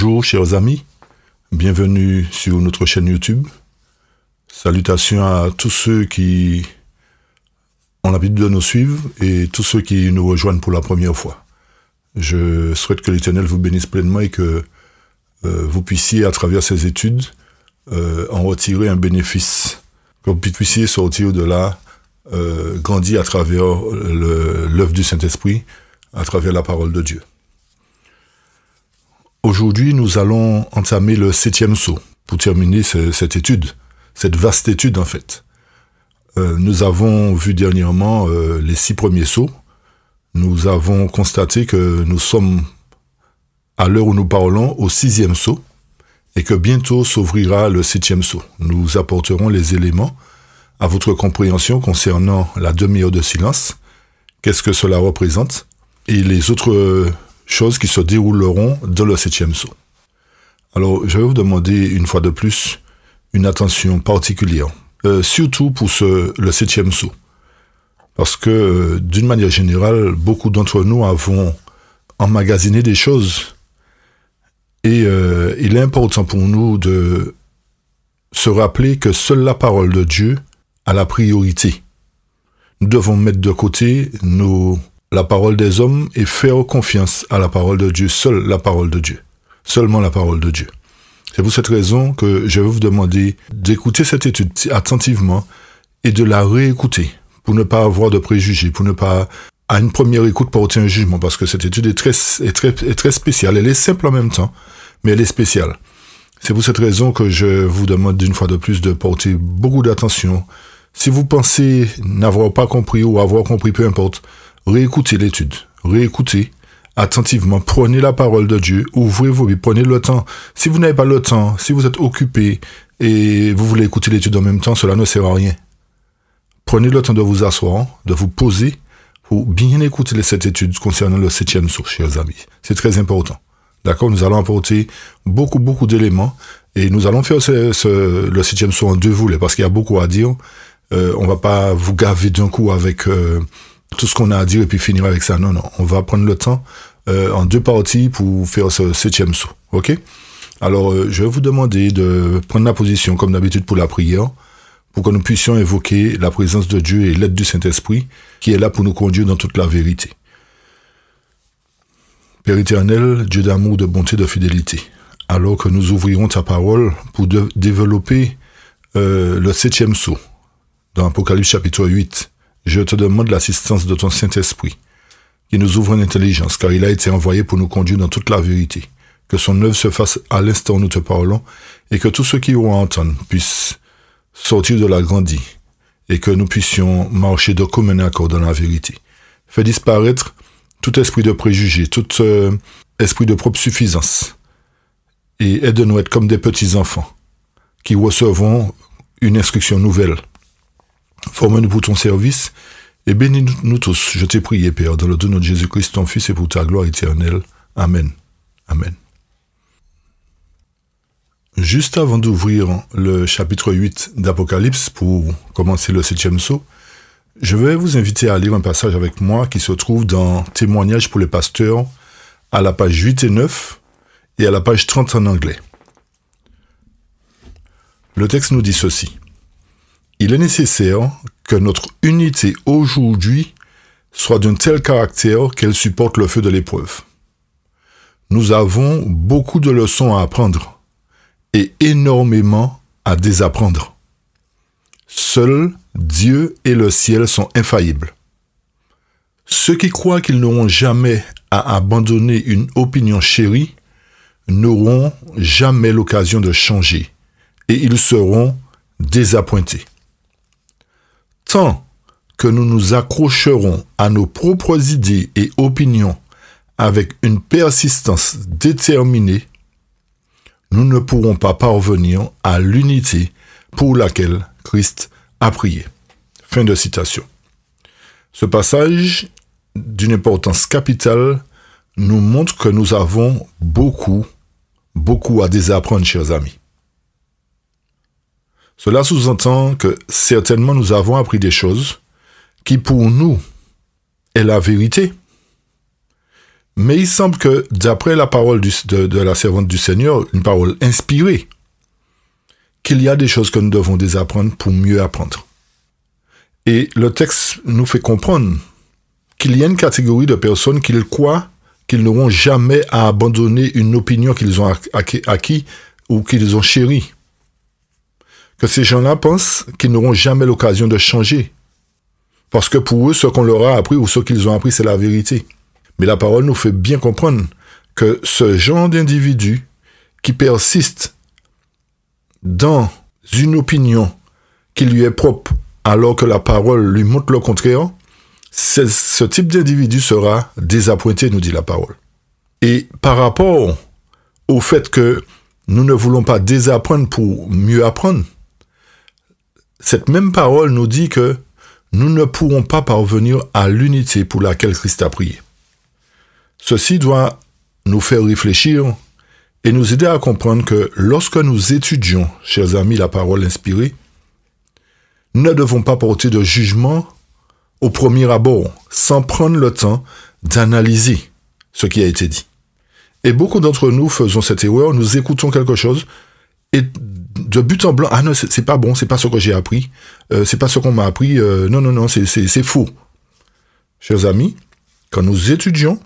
Bonjour chers amis, bienvenue sur notre chaîne YouTube. Salutations à tous ceux qui ont l'habitude de nous suivre et tous ceux qui nous rejoignent pour la première fois. Je souhaite que l'Éternel vous bénisse pleinement et que euh, vous puissiez, à travers ces études, euh, en retirer un bénéfice, que vous puissiez sortir de là, euh, grandir à travers l'œuvre du Saint-Esprit, à travers la parole de Dieu. Aujourd'hui, nous allons entamer le septième saut pour terminer cette étude, cette vaste étude en fait. Euh, nous avons vu dernièrement euh, les six premiers sauts. Nous avons constaté que nous sommes, à l'heure où nous parlons, au sixième saut et que bientôt s'ouvrira le septième saut. Nous apporterons les éléments à votre compréhension concernant la demi-heure de silence, qu'est-ce que cela représente, et les autres choses qui se dérouleront dans le septième saut. Alors, je vais vous demander une fois de plus une attention particulière, euh, surtout pour ce, le septième saut. Parce que, euh, d'une manière générale, beaucoup d'entre nous avons emmagasiné des choses. Et euh, il est important pour nous de se rappeler que seule la parole de Dieu a la priorité. Nous devons mettre de côté nos la parole des hommes et faire confiance à la parole de Dieu, seule la parole de Dieu, seulement la parole de Dieu. C'est pour cette raison que je vais vous demander d'écouter cette étude attentivement et de la réécouter pour ne pas avoir de préjugés, pour ne pas à une première écoute porter un jugement parce que cette étude est très, est très, est très spéciale. Elle est simple en même temps, mais elle est spéciale. C'est pour cette raison que je vous demande d'une fois de plus de porter beaucoup d'attention. Si vous pensez n'avoir pas compris ou avoir compris, peu importe, Réécoutez l'étude, réécoutez attentivement, prenez la parole de Dieu, ouvrez vous vies, prenez le temps. Si vous n'avez pas le temps, si vous êtes occupé et vous voulez écouter l'étude en même temps, cela ne sert à rien. Prenez le temps de vous asseoir, de vous poser pour bien écouter cette étude concernant le septième source, chers amis. C'est très important. D'accord Nous allons apporter beaucoup, beaucoup d'éléments et nous allons faire ce, le septième source en deux volets parce qu'il y a beaucoup à dire. Euh, on ne va pas vous gaver d'un coup avec... Euh, tout ce qu'on a à dire et puis finir avec ça. Non, non, on va prendre le temps euh, en deux parties pour faire ce septième saut. OK Alors, euh, je vais vous demander de prendre la position, comme d'habitude, pour la prière, pour que nous puissions évoquer la présence de Dieu et l'aide du Saint-Esprit qui est là pour nous conduire dans toute la vérité. Père éternel, Dieu d'amour, de bonté, de fidélité, alors que nous ouvrirons ta parole pour développer euh, le septième saut dans Apocalypse chapitre 8 je te demande l'assistance de ton Saint-Esprit, qui nous ouvre une intelligence, car il a été envoyé pour nous conduire dans toute la vérité. Que son œuvre se fasse à l'instant où nous te parlons, et que tous ceux qui vont entendre puissent sortir de la grandie, et que nous puissions marcher de commun accord dans la vérité. Fais disparaître tout esprit de préjugé, tout euh, esprit de propre suffisance, et aide-nous à être comme des petits enfants qui recevront une instruction nouvelle forme nous pour ton service et bénis-nous tous. Je t'ai prié, Père, dans le don de Jésus-Christ, ton Fils, et pour ta gloire éternelle. Amen. Amen. Juste avant d'ouvrir le chapitre 8 d'Apocalypse pour commencer le septième saut, je vais vous inviter à lire un passage avec moi qui se trouve dans Témoignages pour les pasteurs à la page 8 et 9 et à la page 30 en anglais. Le texte nous dit ceci. Il est nécessaire que notre unité aujourd'hui soit d'un tel caractère qu'elle supporte le feu de l'épreuve. Nous avons beaucoup de leçons à apprendre et énormément à désapprendre. Seul Dieu et le ciel sont infaillibles. Ceux qui croient qu'ils n'auront jamais à abandonner une opinion chérie n'auront jamais l'occasion de changer et ils seront désappointés. Tant que nous nous accrocherons à nos propres idées et opinions avec une persistance déterminée, nous ne pourrons pas parvenir à l'unité pour laquelle Christ a prié. Fin de citation. Ce passage, d'une importance capitale, nous montre que nous avons beaucoup, beaucoup à désapprendre, chers amis. Cela sous-entend que certainement nous avons appris des choses qui pour nous est la vérité. Mais il semble que d'après la parole de, la servante du Seigneur, une parole inspirée, qu'il y a des choses que nous devons désapprendre pour mieux apprendre. Et le texte nous fait comprendre qu'il y a une catégorie de personnes qu'ils croient qu'ils n'auront jamais à abandonner une opinion qu'ils ont acquis, ou qu'ils ont chérie que ces gens-là pensent qu'ils n'auront jamais l'occasion de changer. Parce que pour eux, ce qu'on leur a appris ou ce qu'ils ont appris, c'est la vérité. Mais la parole nous fait bien comprendre que ce genre d'individu qui persiste dans une opinion qui lui est propre alors que la parole lui montre le contraire, ce type d'individu sera désappointé, nous dit la parole. Et par rapport au fait que nous ne voulons pas désapprendre pour mieux apprendre, cette même parole nous dit que nous ne pourrons pas parvenir à l'unité pour laquelle Christ a prié. Ceci doit nous faire réfléchir et nous aider à comprendre que lorsque nous étudions, chers amis, la parole inspirée, nous ne devons pas porter de jugement au premier abord, sans prendre le temps d'analyser ce qui a été dit. Et beaucoup d'entre nous faisons cette erreur, nous écoutons quelque chose et de but en blanc, ah non, c'est pas bon, c'est pas ce que j'ai appris, euh, c'est pas ce qu'on m'a appris, euh, non, non, non, c'est faux. Chers amis, quand nous étudions,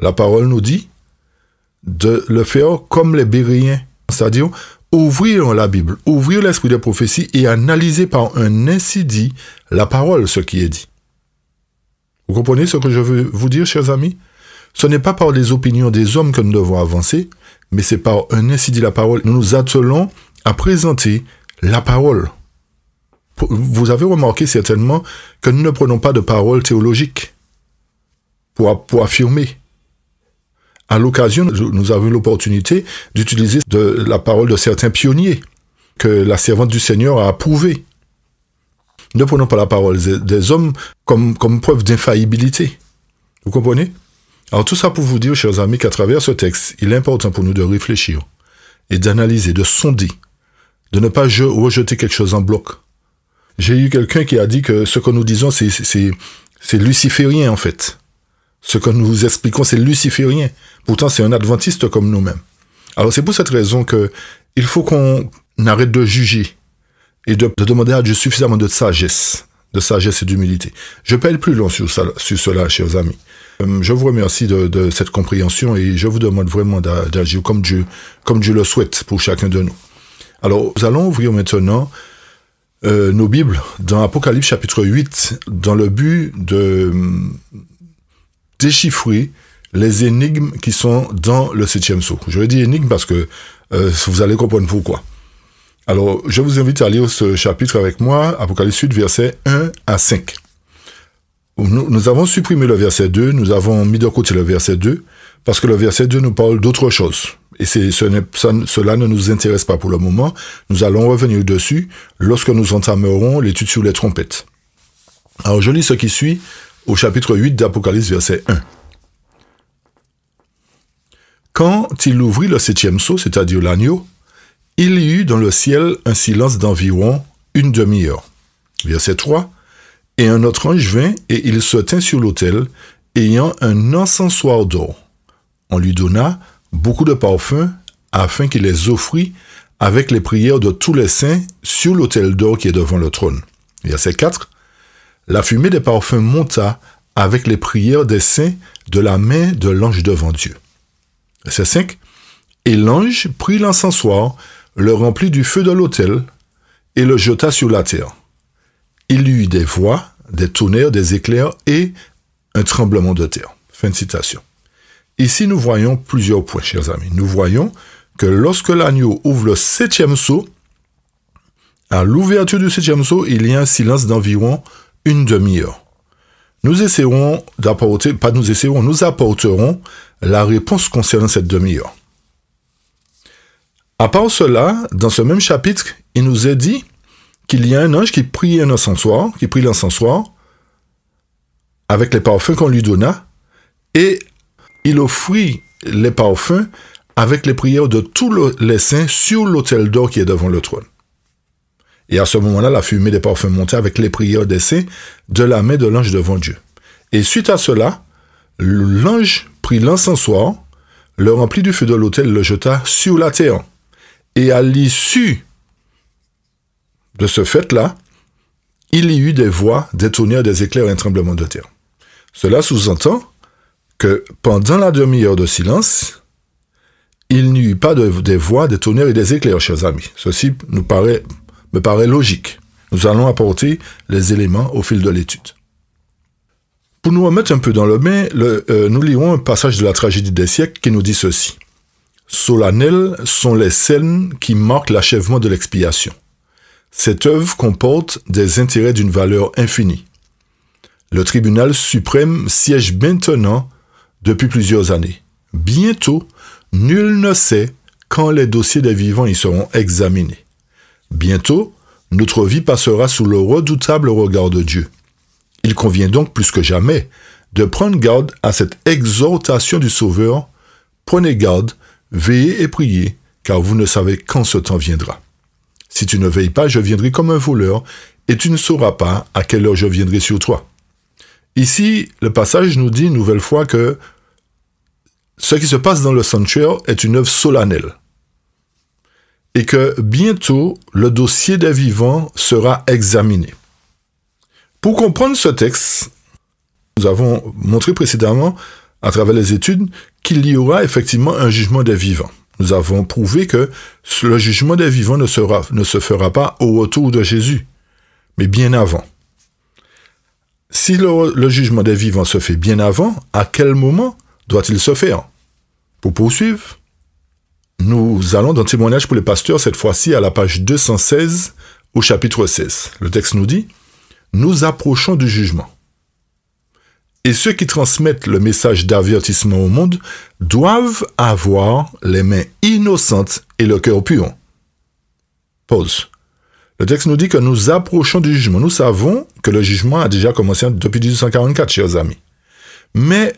la parole nous dit de le faire comme les bériens. c'est-à-dire ouvrir la Bible, ouvrir l'esprit des prophétie et analyser par un ainsi dit la parole, ce qui est dit. Vous comprenez ce que je veux vous dire, chers amis Ce n'est pas par les opinions des hommes que nous devons avancer, mais c'est par un ainsi dit la parole. Nous nous attelons à présenter la parole. Vous avez remarqué certainement que nous ne prenons pas de parole théologique pour, pour affirmer. À l'occasion, nous avons eu l'opportunité d'utiliser la parole de certains pionniers que la servante du Seigneur a approuvée. Ne prenons pas la parole des hommes comme, comme preuve d'infaillibilité. Vous comprenez Alors tout ça pour vous dire, chers amis, qu'à travers ce texte, il est important pour nous de réfléchir et d'analyser, de sonder de ne pas rejeter quelque chose en bloc. J'ai eu quelqu'un qui a dit que ce que nous disons, c'est luciférien en fait. Ce que nous vous expliquons, c'est luciférien. Pourtant, c'est un adventiste comme nous-mêmes. Alors c'est pour cette raison que il faut qu'on arrête de juger et de, demander à Dieu suffisamment de sagesse, de sagesse et d'humilité. Je parle plus long sur, sur cela, chers amis. Euh, je vous remercie de, de cette compréhension et je vous demande vraiment d'agir comme Dieu, comme Dieu le souhaite pour chacun de nous. Alors, nous allons ouvrir maintenant euh, nos Bibles dans Apocalypse chapitre 8, dans le but de déchiffrer les énigmes qui sont dans le septième sceau. Je dis énigmes parce que euh, vous allez comprendre pourquoi. Alors, je vous invite à lire ce chapitre avec moi, Apocalypse 8, versets 1 à 5. Nous, nous, avons supprimé le verset 2, nous avons mis de côté le verset 2, parce que le verset 2 nous parle d'autre chose. Et cela ne nous intéresse pas pour le moment. Nous allons revenir dessus lorsque nous entamerons l'étude sur les trompettes. Alors je lis ce qui suit au chapitre 8 d'Apocalypse, verset 1. Quand il ouvrit le septième sceau, c'est-à-dire l'agneau, il y eut dans le ciel un silence d'environ une demi-heure. Verset 3. Et un autre ange vint, et il se tint sur l'autel, ayant un encensoir d'or. On lui donna beaucoup de parfums, afin qu'il les offrit avec les prières de tous les saints sur l'autel d'or qui est devant le trône. Verset 4. La fumée des parfums monta avec les prières des saints de la main de l'ange devant Dieu. Verset 5. Et l'ange prit l'encensoir, le remplit du feu de l'autel et le jeta sur la terre. Il y eut des voix, des tonnerres, des éclairs et un tremblement de terre. Fin de citation. Ici, nous voyons plusieurs points, chers amis. Nous voyons que lorsque l'agneau ouvre le septième seau, à l'ouverture du septième seau, il y a un silence d'environ une demi-heure. Nous essaierons d'apporter, pas nous essaierons, nous apporterons la réponse concernant cette demi-heure. À part cela, dans ce même chapitre, il nous est dit qu'il y a un ange qui prie un encensoir, qui prie l'encensoir avec les parfums qu'on lui donna, et il offrit les parfums avec les prières de tous les saints sur l'autel d'or qui est devant le trône. Et à ce moment-là, la fumée des parfums montait avec les prières des saints de la main de l'ange devant Dieu. Et suite à cela, l'ange prit l'encensoir, le remplit du feu de l'autel, le jeta sur la terre. Et à l'issue de ce fait-là, il y eut des voix, des tonnerres, des éclairs et un tremblement de terre. Cela sous-entend que pendant la demi-heure de silence, il n'y eut pas de, des voix, des tonnerres et des éclairs, chers amis. Ceci nous paraît, me paraît logique. Nous allons apporter les éléments au fil de l'étude. Pour nous remettre un peu dans le bain, euh, nous lirons un passage de la tragédie des siècles qui nous dit ceci. Solennel sont les scènes qui marquent l'achèvement de l'expiation. Cette œuvre comporte des intérêts d'une valeur infinie. Le tribunal suprême siège maintenant depuis plusieurs années. Bientôt, nul ne sait quand les dossiers des vivants y seront examinés. Bientôt, notre vie passera sous le redoutable regard de Dieu. Il convient donc plus que jamais de prendre garde à cette exhortation du Sauveur. Prenez garde, veillez et priez, car vous ne savez quand ce temps viendra. Si tu ne veilles pas, je viendrai comme un voleur, et tu ne sauras pas à quelle heure je viendrai sur toi. Ici, le passage nous dit une nouvelle fois que ce qui se passe dans le sanctuaire est une œuvre solennelle et que bientôt le dossier des vivants sera examiné. Pour comprendre ce texte, nous avons montré précédemment, à travers les études, qu'il y aura effectivement un jugement des vivants. Nous avons prouvé que le jugement des vivants ne, ne se fera pas au retour de Jésus, mais bien avant si le, jugement des vivants se fait bien avant, à quel moment doit-il se faire Pour poursuivre, nous allons dans témoignage pour les pasteurs, cette fois-ci à la page 216 au chapitre 16. Le texte nous dit, nous approchons du jugement. Et ceux qui transmettent le message d'avertissement au monde doivent avoir les mains innocentes et le cœur pur. Pause. Le texte nous dit que nous approchons du jugement. Nous savons que le jugement a déjà commencé depuis 1844, chers amis. Mais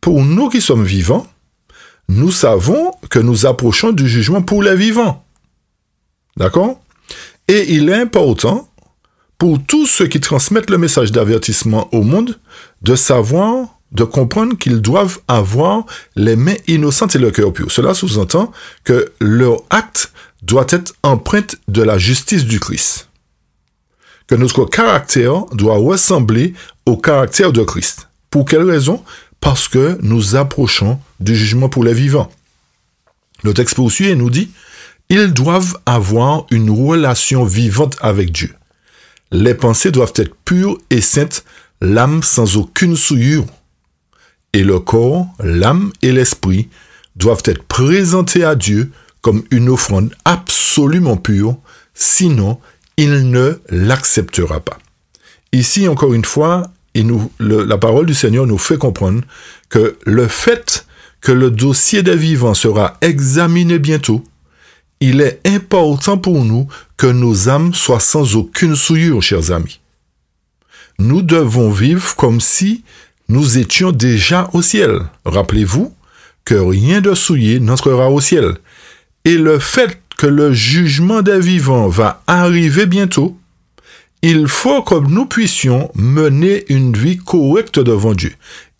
pour nous qui sommes vivants, nous savons que nous approchons du jugement pour les vivants. D'accord Et il est important pour tous ceux qui transmettent le message d'avertissement au monde de savoir, de comprendre qu'ils doivent avoir les mains innocentes et le cœur pur. Cela sous-entend que leur acte doit être empreinte de la justice du Christ. Que notre caractère doit ressembler au caractère de Christ. Pour quelle raison Parce que nous approchons du jugement pour les vivants. Le texte poursuit et nous dit, ils doivent avoir une relation vivante avec Dieu. Les pensées doivent être pures et saintes, l'âme sans aucune souillure. Et le corps, l'âme et l'esprit doivent être présentés à Dieu comme une offrande absolument pure, sinon il ne l'acceptera pas. Ici, encore une fois, nous, la parole du Seigneur nous fait comprendre que le fait que le dossier des vivants sera examiné bientôt, il est important pour nous que nos âmes soient sans aucune souillure, chers amis. Nous devons vivre comme si nous étions déjà au ciel. Rappelez-vous que rien de souillé n'entrera au ciel et le fait que le jugement des vivants va arriver bientôt, il faut que nous puissions mener une vie correcte devant Dieu.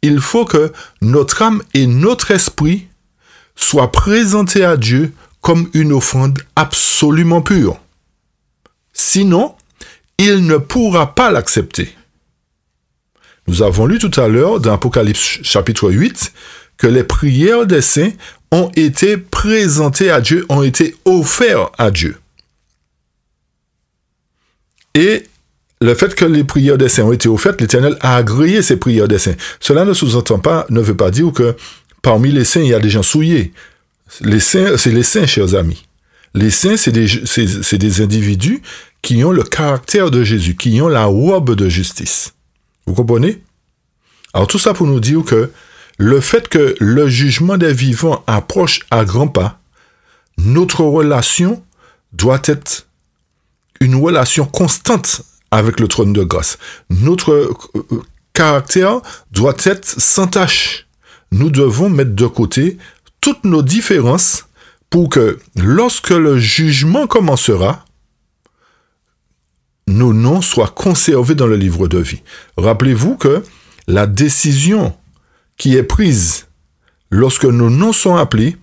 Il faut que notre âme et notre esprit soient présentés à Dieu comme une offrande absolument pure. Sinon, il ne pourra pas l'accepter. Nous avons lu tout à l'heure dans Apocalypse chapitre 8 que les prières des saints ont été présentés à Dieu, ont été offerts à Dieu. Et le fait que les prières des saints ont été offertes, l'Éternel a agréé ces prières des saints. Cela ne sous-entend pas, ne veut pas dire que parmi les saints, il y a des gens souillés. Les saints, c'est les saints, chers amis. Les saints, c'est des, des, individus qui ont le caractère de Jésus, qui ont la robe de justice. Vous comprenez Alors tout ça pour nous dire que le fait que le jugement des vivants approche à grands pas, notre relation doit être une relation constante avec le trône de grâce. Notre euh, caractère doit être sans tâche. Nous devons mettre de côté toutes nos différences pour que lorsque le jugement commencera, nos noms soient conservés dans le livre de vie. Rappelez-vous que la décision qui est prise lorsque nos noms sont appelés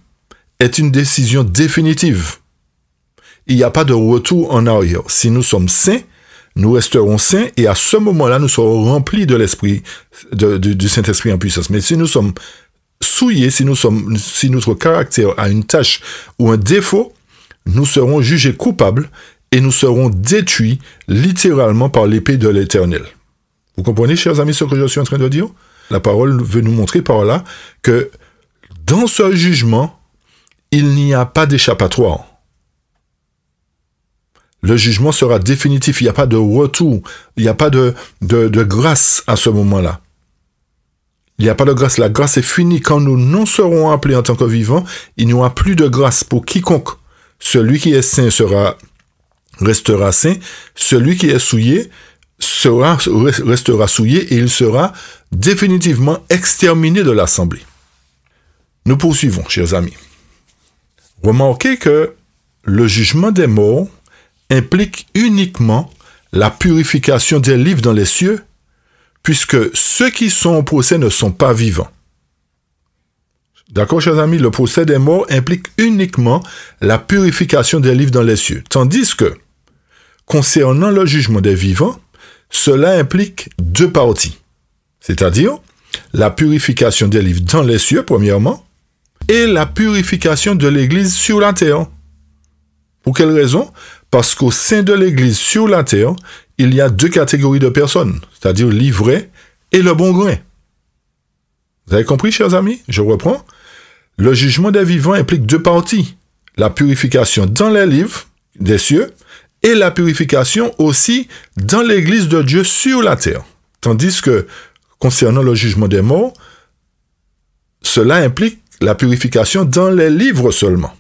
est une décision définitive. Il n'y a pas de retour en arrière. Si nous sommes saints, nous resterons saints et à ce moment-là, nous serons remplis de l'esprit, du Saint-Esprit en puissance. Mais si nous sommes souillés, si, si notre caractère a une tâche ou un défaut, nous serons jugés coupables et nous serons détruits littéralement par l'épée de l'Éternel. Vous comprenez, chers amis, ce que je suis en train de dire la parole veut nous montrer par là que dans ce jugement, il n'y a pas d'échappatoire. Le jugement sera définitif, il n'y a pas de retour, il n'y a pas de, grâce à ce moment-là. Il n'y a pas de grâce. La grâce est finie. Quand nous non serons appelés en tant que vivants, il n'y aura plus de grâce pour quiconque. Celui qui est saint sera, restera saint. Celui qui est souillé, sera, restera souillé et il sera définitivement exterminé de l'Assemblée. Nous poursuivons, chers amis. Remarquez que le jugement des morts implique uniquement la purification des livres dans les cieux, puisque ceux qui sont au procès ne sont pas vivants. D'accord, chers amis, le procès des morts implique uniquement la purification des livres dans les cieux, tandis que, concernant le jugement des vivants, cela implique deux parties, c'est-à-dire la purification des livres dans les cieux, premièrement, et la purification de l'Église sur la terre. Pour quelle raison Parce qu'au sein de l'Église sur la terre, il y a deux catégories de personnes, c'est-à-dire l'ivraie et le bon grain. Vous avez compris, chers amis Je reprends. Le jugement des vivants implique deux parties. La purification dans les livres des cieux et la purification aussi dans l'Église de Dieu sur la terre. Tandis que concernant le jugement des morts, cela implique la purification dans les livres seulement.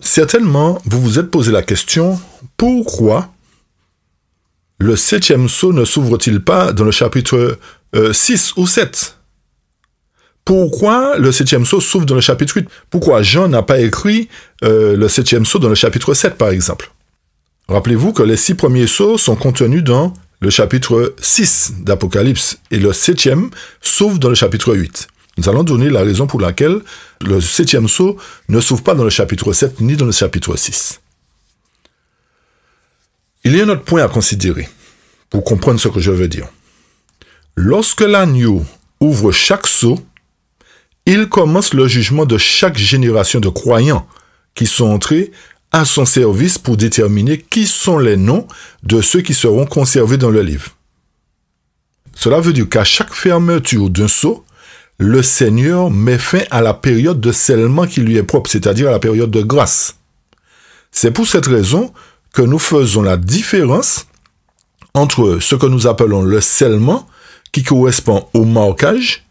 Certainement, vous vous êtes posé la question, pourquoi le septième sceau ne s'ouvre-t-il pas dans le chapitre 6 euh, ou 7 Pourquoi le septième sceau s'ouvre dans le chapitre 8 Pourquoi Jean n'a pas écrit euh, le septième sceau dans le chapitre 7, par exemple Rappelez-vous que les six premiers sceaux sont contenus dans le chapitre 6 d'Apocalypse et le septième s'ouvre dans le chapitre 8. Nous allons donner la raison pour laquelle le septième sceau ne s'ouvre pas dans le chapitre 7 ni dans le chapitre 6. Il y a un autre point à considérer pour comprendre ce que je veux dire. Lorsque l'agneau ouvre chaque sceau, il commence le jugement de chaque génération de croyants qui sont entrés à son service pour déterminer qui sont les noms de ceux qui seront conservés dans le livre. Cela veut dire qu'à chaque fermeture d'un sceau, le Seigneur met fin à la période de scellement qui lui est propre, c'est-à-dire à la période de grâce. C'est pour cette raison que nous faisons la différence entre ce que nous appelons le scellement, qui correspond au marquage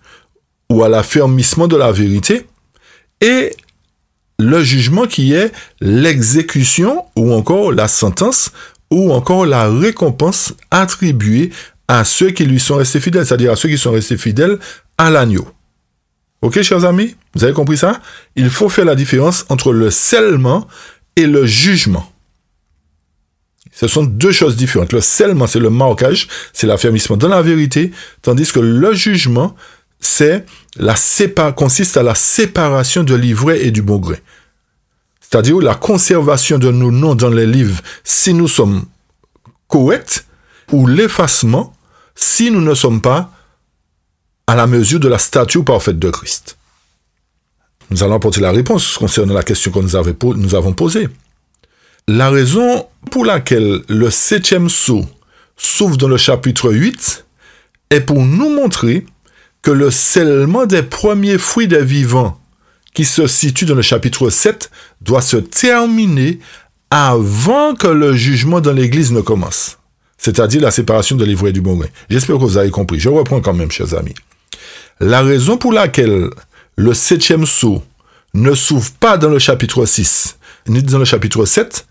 ou à l'affermissement de la vérité, et le jugement qui est l'exécution ou encore la sentence ou encore la récompense attribuée à ceux qui lui sont restés fidèles, c'est-à-dire à ceux qui sont restés fidèles à l'agneau. Ok, chers amis, vous avez compris ça Il faut faire la différence entre le scellement et le jugement. Ce sont deux choses différentes. Le scellement, c'est le marquage, c'est l'affirmissement dans la vérité, tandis que le jugement, c'est la consiste à la séparation de l'ivraie et du bon grain. C'est-à-dire la conservation de nos noms dans les livres si nous sommes corrects ou l'effacement si nous ne sommes pas à la mesure de la statue parfaite de Christ. Nous allons apporter la réponse concernant la question que nous, nous avons posée. La raison pour laquelle le septième sceau s'ouvre dans le chapitre 8 est pour nous montrer que le scellement des premiers fruits des vivants, qui se situe dans le chapitre 7, doit se terminer avant que le jugement dans l'Église ne commence, c'est-à-dire la séparation de l'ivraie du bon grain. J'espère que vous avez compris. Je reprends quand même, chers amis. La raison pour laquelle le septième sceau ne s'ouvre pas dans le chapitre 6, ni dans le chapitre 7,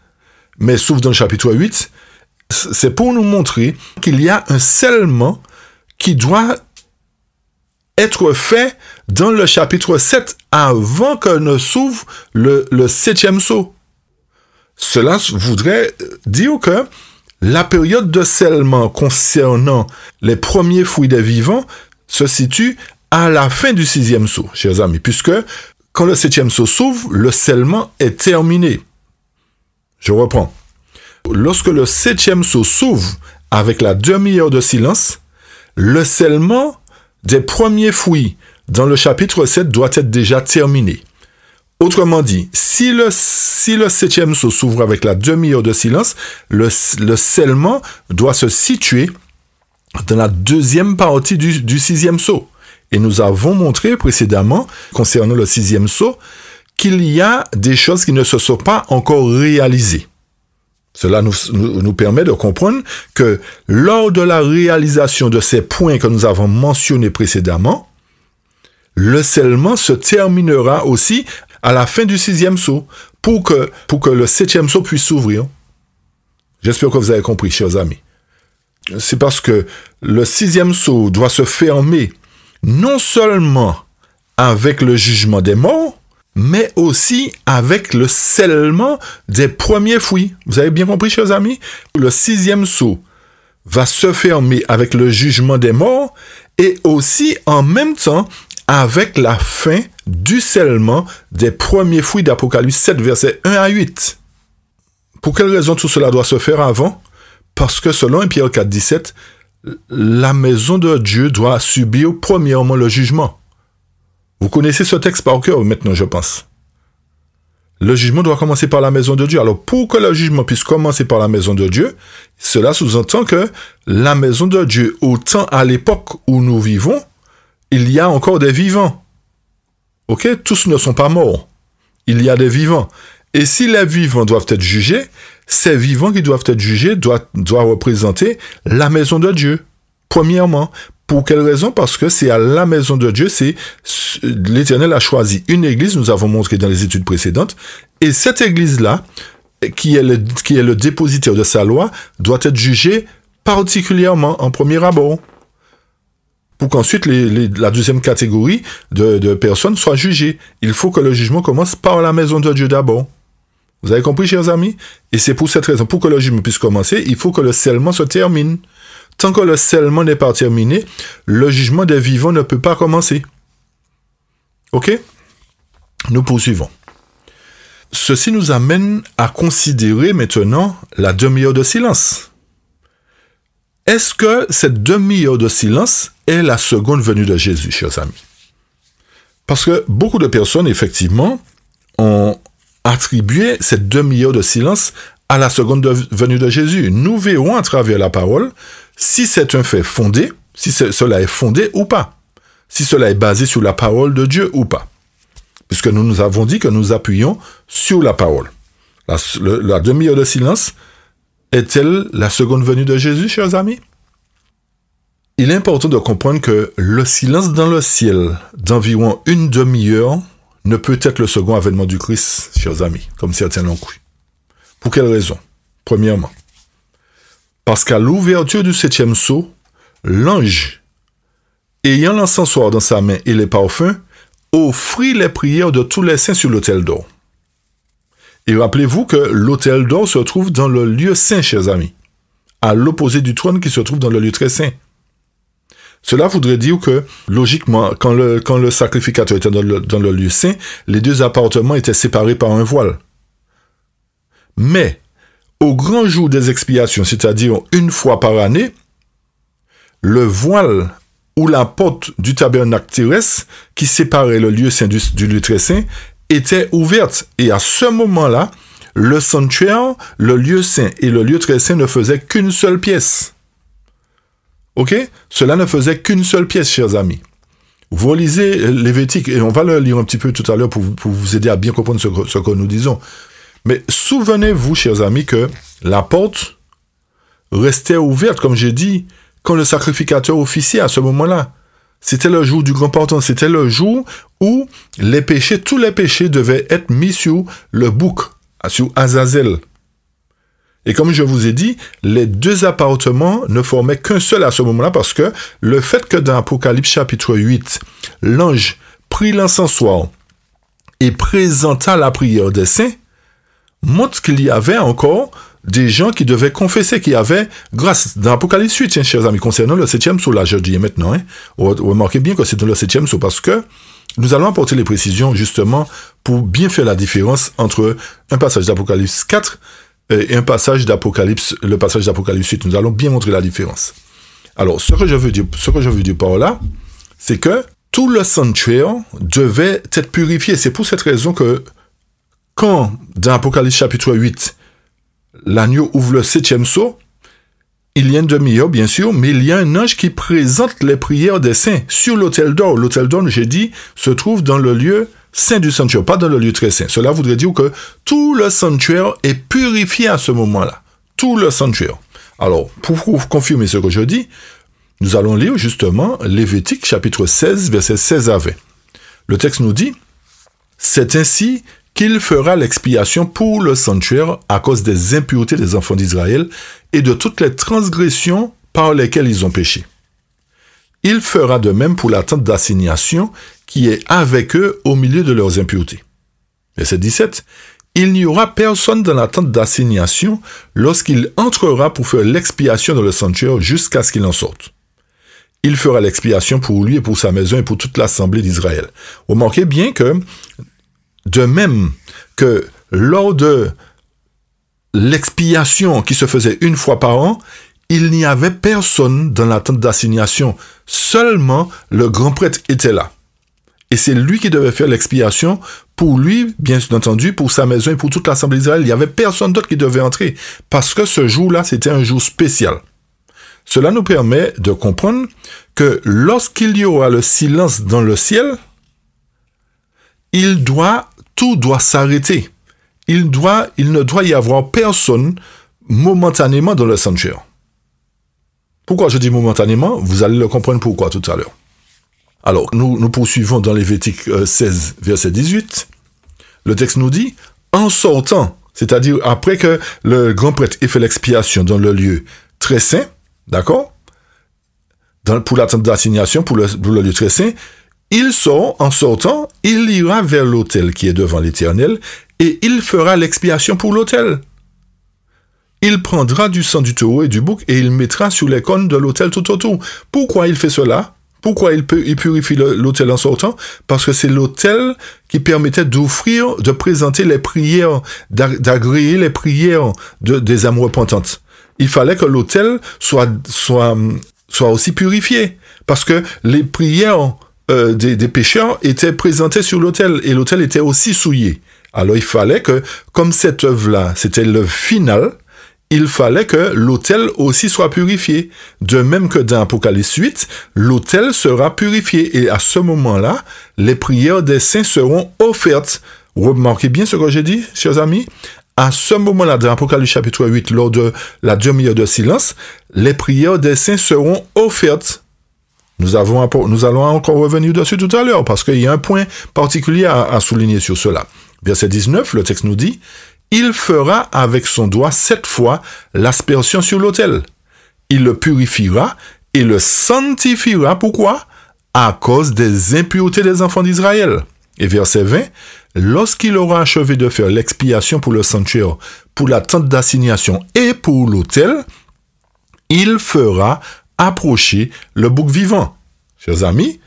mais s'ouvre dans le chapitre 8, c'est pour nous montrer qu'il y a un scellement qui doit être fait dans le chapitre 7 avant que ne s'ouvre le, le septième saut. Cela voudrait dire que la période de scellement concernant les premiers fruits des vivants se situe à la fin du sixième saut, chers amis, puisque quand le septième saut s'ouvre, le scellement est terminé. Je reprends. Lorsque le septième saut s'ouvre avec la demi-heure de silence, le scellement des premiers fruits dans le chapitre 7 doit être déjà terminé. Autrement dit, si le, si le septième saut s'ouvre avec la demi-heure de silence, le, le scellement doit se situer dans la deuxième partie du, du sixième saut. Et nous avons montré précédemment, concernant le sixième saut, qu'il y a des choses qui ne se sont pas encore réalisées. Cela nous, nous, permet de comprendre que lors de la réalisation de ces points que nous avons mentionnés précédemment, le scellement se terminera aussi à la fin du sixième saut pour que, pour que le septième saut puisse s'ouvrir. J'espère que vous avez compris, chers amis. C'est parce que le sixième saut doit se fermer non seulement avec le jugement des morts, mais aussi avec le scellement des premiers fruits. Vous avez bien compris, chers amis Le sixième saut va se fermer avec le jugement des morts et aussi en même temps avec la fin du scellement des premiers fruits d'Apocalypse 7, versets 1 à 8. Pour quelle raison tout cela doit se faire avant Parce que selon 1 Pierre 4, 17, la maison de Dieu doit subir premièrement le jugement. Vous connaissez ce texte par cœur maintenant, je pense. Le jugement doit commencer par la maison de Dieu. Alors pour que le jugement puisse commencer par la maison de Dieu, cela sous-entend que la maison de Dieu, autant à l'époque où nous vivons, il y a encore des vivants. OK Tous ne sont pas morts. Il y a des vivants. Et si les vivants doivent être jugés, ces vivants qui doivent être jugés doivent, doivent représenter la maison de Dieu, premièrement. Pour quelle raison Parce que c'est à la maison de Dieu, c'est euh, l'Éternel a choisi une église, nous avons montré dans les études précédentes, et cette église-là, qui est, le, qui est le dépositaire de sa loi, doit être jugée particulièrement en premier abord. Pour qu'ensuite la deuxième catégorie de, de personnes soit jugée. Il faut que le jugement commence par la maison de Dieu d'abord. Vous avez compris, chers amis Et c'est pour cette raison, pour que le jugement puisse commencer, il faut que le scellement se termine. Sans que le scellement n'est pas terminé, le jugement des vivants ne peut pas commencer. OK Nous poursuivons. Ceci nous amène à considérer maintenant la demi-heure de silence. Est-ce que cette demi-heure de silence est la seconde venue de Jésus, chers amis Parce que beaucoup de personnes, effectivement, ont attribué cette demi-heure de silence à la seconde venue de Jésus. Nous verrons à travers la parole si c'est un fait fondé, si cela est fondé ou pas, si cela est basé sur la parole de Dieu ou pas. Puisque nous nous avons dit que nous appuyons sur la parole. La, demi-heure de silence est-elle la seconde venue de Jésus, chers amis Il est important de comprendre que le silence dans le ciel d'environ une demi-heure ne peut être le second avènement du Christ, chers amis, comme certains l'ont cru. Pour quelle raison Premièrement, parce qu'à l'ouverture du septième sceau, l'ange, ayant l'encensoir dans sa main et les parfums, offrit les prières de tous les saints sur l'autel d'or. Et rappelez-vous que l'autel d'or se trouve dans le lieu saint, chers amis, à l'opposé du trône qui se trouve dans le lieu très saint. Cela voudrait dire que, logiquement, quand le, quand le sacrificateur était dans le, dans le lieu saint, les deux appartements étaient séparés par un voile. Mais, au grand jour des expiations, c'est-à-dire une fois par année, le voile ou la porte du tabernacle qui séparait le lieu saint du, lieu très saint était ouverte. Et à ce moment-là, le sanctuaire, le lieu saint et le lieu très saint ne faisaient qu'une seule pièce. OK Cela ne faisait qu'une seule pièce, chers amis. Vous lisez Lévitique, et on va le lire un petit peu tout à l'heure pour, vous aider à bien comprendre ce que nous disons. Mais souvenez-vous, chers amis, que la porte restait ouverte, comme j'ai dit, quand le sacrificateur officiait à ce moment-là. C'était le jour du grand pardon, c'était le jour où les péchés, tous les péchés devaient être mis sur le bouc, sur Azazel. Et comme je vous ai dit, les deux appartements ne formaient qu'un seul à ce moment-là parce que le fait que dans Apocalypse chapitre 8, l'ange prit l'encensoir et présenta la prière des saints, montre qu'il y avait encore des gens qui devaient confesser qu'il y avait grâce dans l'Apocalypse 8, hein, chers amis, concernant le septième sous là, je dis maintenant, hein, remarquez bien que c'est dans le septième sous parce que nous allons apporter les précisions justement pour bien faire la différence entre un passage d'Apocalypse 4 et un passage d'Apocalypse, le passage d'Apocalypse 8. Nous allons bien montrer la différence. Alors, ce que je veux dire, ce que je veux dire par là, c'est que tout le sanctuaire devait être purifié. C'est pour cette raison que quand, dans Apocalypse chapitre 8, l'agneau ouvre le septième saut, il y a une demi-heure, bien sûr, mais il y a un ange qui présente les prières des saints sur l'autel d'or. L'autel d'or, j'ai dit, se trouve dans le lieu saint du sanctuaire, pas dans le lieu très saint. Cela voudrait dire que tout le sanctuaire est purifié à ce moment-là. Tout le sanctuaire. Alors, pour confirmer ce que je dis, nous allons lire justement Lévitique chapitre 16, verset 16 à 20. Le texte nous dit, C'est ainsi qu'il fera l'expiation pour le sanctuaire à cause des impuretés des enfants d'Israël et de toutes les transgressions par lesquelles ils ont péché. Il fera de même pour la tente d'assignation qui est avec eux au milieu de leurs impuretés. Verset 17. Il n'y aura personne dans la tente d'assignation lorsqu'il entrera pour faire l'expiation dans le sanctuaire jusqu'à ce qu'il en sorte. Il fera l'expiation pour lui et pour sa maison et pour toute l'assemblée d'Israël. Remarquez bien que de même que lors de l'expiation qui se faisait une fois par an, il n'y avait personne dans la tente d'assignation. Seulement le grand prêtre était là. Et c'est lui qui devait faire l'expiation pour lui, bien entendu, pour sa maison et pour toute l'Assemblée d'Israël. Il n'y avait personne d'autre qui devait entrer parce que ce jour-là, c'était un jour spécial. Cela nous permet de comprendre que lorsqu'il y aura le silence dans le ciel, il doit tout doit s'arrêter. Il, doit, il ne doit y avoir personne momentanément dans le sanctuaire. Pourquoi je dis momentanément Vous allez le comprendre pourquoi tout à l'heure. Alors, nous, nous poursuivons dans l'Évétique 16, euh, verset 18. Le texte nous dit, en sortant, c'est-à-dire après que le grand prêtre ait fait l'expiation dans le lieu très saint, d'accord Pour l'attente d'assignation, pour pour le lieu très saint, il sort, en sortant, il ira vers l'autel qui est devant l'Éternel, et il fera l'expiation pour l'autel. Il prendra du sang du taureau et du bouc, et il mettra sur les cônes de l'autel tout autour. Pourquoi il fait cela Pourquoi il, peut, il purifie l'autel en sortant Parce que c'est l'autel qui permettait d'offrir, de présenter les prières, d'agréer les prières des âmes repentantes. Il fallait que l'autel soit, soit, soit aussi purifié, parce que les prières euh, des, pécheurs étaient présentés sur l'autel et l'autel était aussi souillé. Alors il fallait que, comme cette œuvre-là, c'était l'œuvre finale, il fallait que l'autel aussi soit purifié. De même que dans Apocalypse 8, l'autel sera purifié et à ce moment-là, les prières des saints seront offertes. Remarquez bien ce que j'ai dit, chers amis. À ce moment-là, dans Apocalypse chapitre 8, lors de la demi-heure de silence, les prières des saints seront offertes. Nous, avons, nous allons encore revenir dessus tout à l'heure parce qu'il y a un point particulier à, souligner sur cela. Verset 19, le texte nous dit, Il fera avec son doigt sept fois l'aspersion sur l'autel. Il le purifiera et le sanctifiera. Pourquoi À cause des impuretés des enfants d'Israël. Et verset 20, lorsqu'il aura achevé de faire l'expiation pour le sanctuaire, pour la tente d'assignation et pour l'autel, il fera approcher le bouc vivant. Chers amis,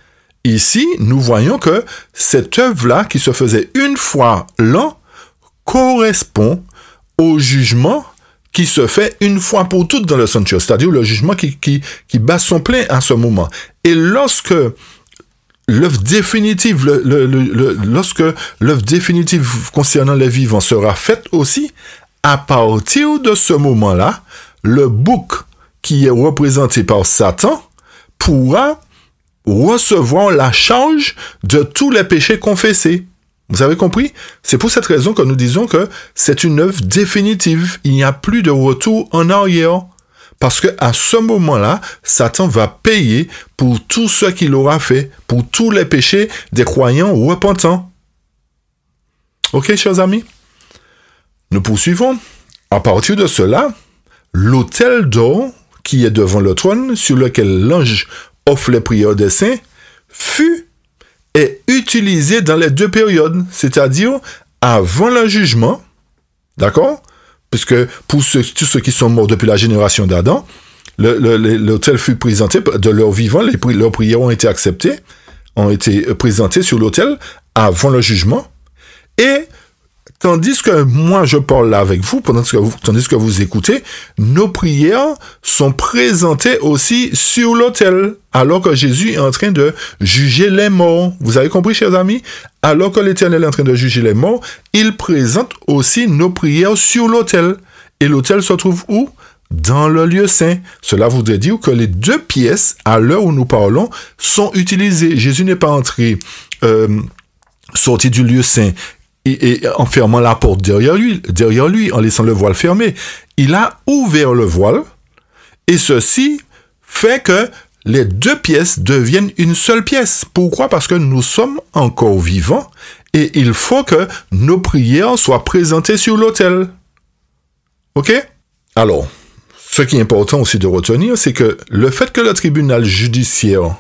ici, nous voyons que cette œuvre-là qui se faisait une fois l'an correspond au jugement qui se fait une fois pour toutes dans le sanctuaire, c'est-à-dire le jugement qui, bat son plein à ce moment. Et lorsque l'œuvre définitive, lorsque l'œuvre définitive concernant les vivants sera faite aussi, à partir de ce moment-là, le bouc qui est représenté par Satan pourra recevoir la charge de tous les péchés confessés. Vous avez compris C'est pour cette raison que nous disons que c'est une œuvre définitive. Il n'y a plus de retour en arrière. Parce que à ce moment-là, Satan va payer pour tout ce qu'il aura fait, pour tous les péchés des croyants repentants. Ok, chers amis Nous poursuivons. À partir de cela, l'hôtel d'eau qui est devant le trône sur lequel l'ange offre les prières des saints, fut et utilisé dans les deux périodes, c'est-à-dire avant le jugement, d'accord Puisque pour tous ceux qui sont morts depuis la génération d'Adam, l'autel fut présenté de leur vivant, leurs prières ont été acceptées, ont été présentées sur l'autel avant le jugement, et Tandis que moi, je parle là avec vous, pendant que vous, tandis que vous écoutez, nos prières sont présentées aussi sur l'autel, alors que Jésus est en train de juger les morts. Vous avez compris, chers amis? Alors que l'Éternel est en train de juger les morts, il présente aussi nos prières sur l'autel. Et l'autel se trouve où? dans le lieu saint. Cela voudrait dire que les deux pièces, à l'heure où nous parlons, sont utilisées. Jésus n'est pas entré. Euh, sorti du lieu saint et, en fermant la porte derrière lui, derrière lui, en laissant le voile fermé, il a ouvert le voile, et ceci fait que les deux pièces deviennent une seule pièce. Pourquoi Parce que nous sommes encore vivants, et il faut que nos prières soient présentées sur l'autel. OK Alors, ce qui est important aussi de retenir, c'est que le fait que le tribunal judiciaire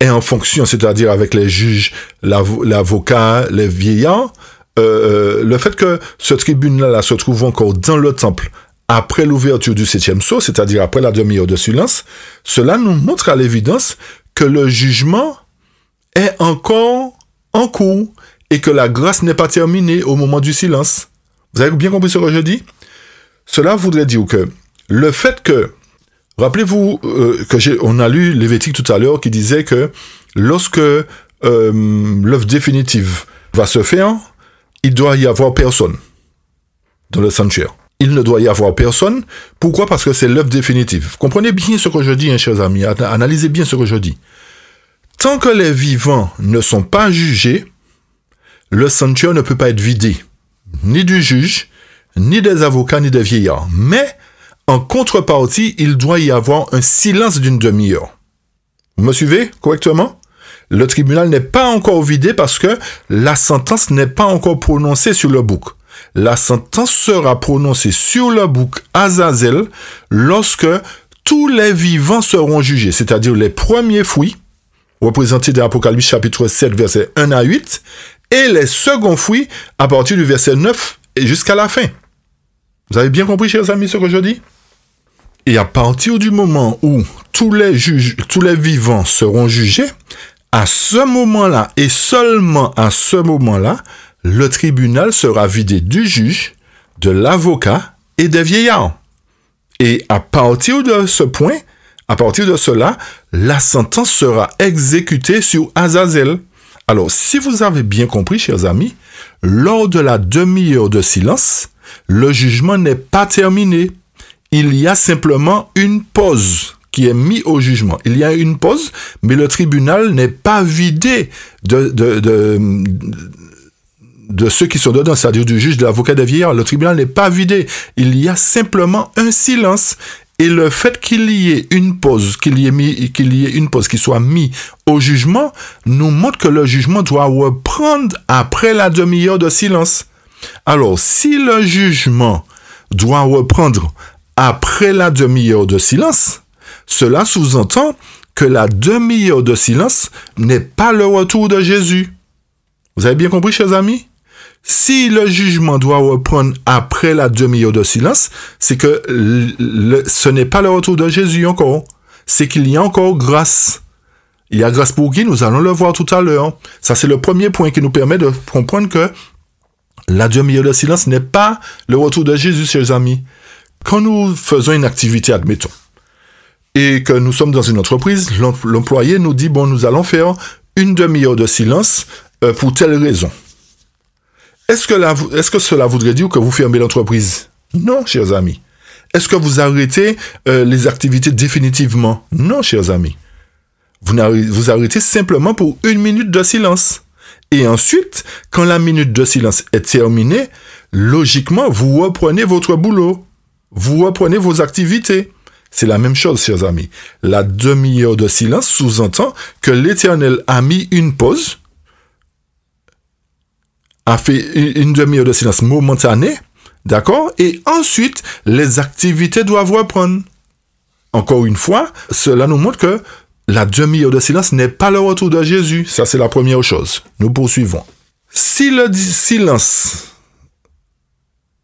est en fonction, c'est-à-dire avec les juges, l'avocat, les vieillards, euh, euh, le fait que ce tribunal-là se trouve encore dans le temple après l'ouverture du septième saut, c'est-à-dire après la demi-heure de silence, cela nous montre à l'évidence que le jugement est encore en cours et que la grâce n'est pas terminée au moment du silence. Vous avez bien compris ce que je dis Cela voudrait dire que le fait que Rappelez-vous euh, que j'ai, on a lu Lévitique tout à l'heure qui disait que lorsque euh, l'œuvre définitive va se faire, il doit y avoir personne dans le sanctuaire. Il ne doit y avoir personne. Pourquoi Parce que c'est l'œuvre définitive. Comprenez bien ce que je dis, hein, chers amis. Analysez bien ce que je dis. Tant que les vivants ne sont pas jugés, le sanctuaire ne peut pas être vidé, ni du juge, ni des avocats, ni des vieillards. Mais en contrepartie, il doit y avoir un silence d'une demi-heure. Vous me suivez correctement Le tribunal n'est pas encore vidé parce que la sentence n'est pas encore prononcée sur le bouc. La sentence sera prononcée sur le bouc Azazel lorsque tous les vivants seront jugés, c'est-à-dire les premiers fruits, représentés dans Apocalypse chapitre 7, versets 1 à 8, et les seconds fruits à partir du verset 9 et jusqu'à la fin. Vous avez bien compris, chers amis, ce que je dis et à partir du moment où tous les, juges, tous les vivants seront jugés, à ce moment-là, et seulement à ce moment-là, le tribunal sera vidé du juge, de l'avocat et des vieillards. Et à partir de ce point, à partir de cela, la sentence sera exécutée sur Azazel. Alors, si vous avez bien compris, chers amis, lors de la demi-heure de silence, le jugement n'est pas terminé il y a simplement une pause qui est mise au jugement. Il y a une pause, mais le tribunal n'est pas vidé de, de, ceux qui sont dedans, c'est-à-dire du juge, de l'avocat de vieillard. Le tribunal n'est pas vidé. Il y a simplement un silence. Et le fait qu'il y ait une pause, qu'il y ait mis, qu'il y ait une pause qui soit mise au jugement, nous montre que le jugement doit reprendre après la demi-heure de silence. Alors, si le jugement doit reprendre après la demi-heure de silence, cela sous-entend que la demi-heure de silence n'est pas le retour de Jésus. Vous avez bien compris, chers amis Si le jugement doit reprendre après la demi-heure de silence, c'est que ce n'est pas le retour de Jésus encore. C'est qu'il y a encore grâce. Il y a grâce pour qui Nous allons le voir tout à l'heure. Ça, c'est le premier point qui nous permet de comprendre que la demi-heure de silence n'est pas le retour de Jésus, chers amis. Quand nous faisons une activité, admettons, et que nous sommes dans une entreprise, l'employé nous dit, bon, nous allons faire une demi-heure de silence euh, pour telle raison. Est-ce que, cela voudrait dire que vous fermez l'entreprise Non, chers amis. Est-ce que vous arrêtez euh, les activités définitivement Non, chers amis. Vous, vous arrêtez simplement pour une minute de silence. Et ensuite, quand la minute de silence est terminée, logiquement, vous reprenez votre boulot vous reprenez vos activités. C'est la même chose, chers amis. La demi-heure de silence sous-entend que l'Éternel a mis une pause, a fait une demi-heure de silence momentanée, d'accord Et ensuite, les activités doivent reprendre. Encore une fois, cela nous montre que la demi-heure de silence n'est pas le retour de Jésus. Ça, c'est la première chose. Nous poursuivons. Si le silence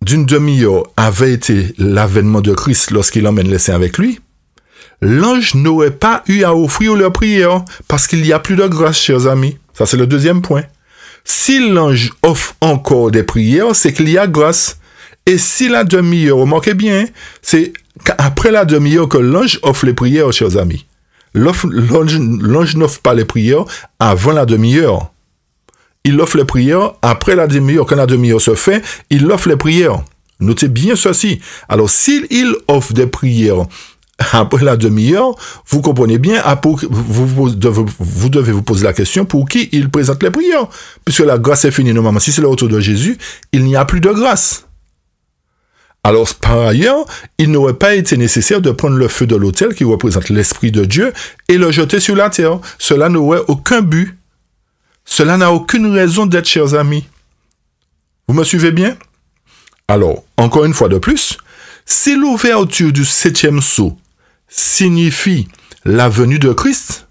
d'une demi-heure avait été l'avènement de Christ lorsqu'il emmène les saints avec lui, l'ange n'aurait pas eu à offrir leurs prières parce qu'il n'y a plus de grâce, chers amis. Ça, c'est le deuxième point. Si l'ange offre encore des prières, c'est qu'il y a grâce. Et si la demi-heure, remarquez bien, c'est après la demi-heure que l'ange offre les prières, chers amis. L'ange n'offre pas les prières avant la demi-heure il offre les prières. Après la demi-heure, quand la demi-heure se fait, il offre les prières. Notez bien ceci. Alors, s'il offre des prières après la demi-heure, vous comprenez bien, vous, devez vous poser la question pour qui il présente les prières. Puisque la grâce est finie, normalement, si c'est le retour de Jésus, il n'y a plus de grâce. Alors, par ailleurs, il n'aurait pas été nécessaire de prendre le feu de l'autel qui représente l'Esprit de Dieu et le jeter sur la terre. Cela n'aurait aucun but. Cela n'a aucune raison d'être, chers amis. Vous me suivez bien Alors, encore une fois de plus, si l'ouverture du septième sceau signifie la venue de Christ,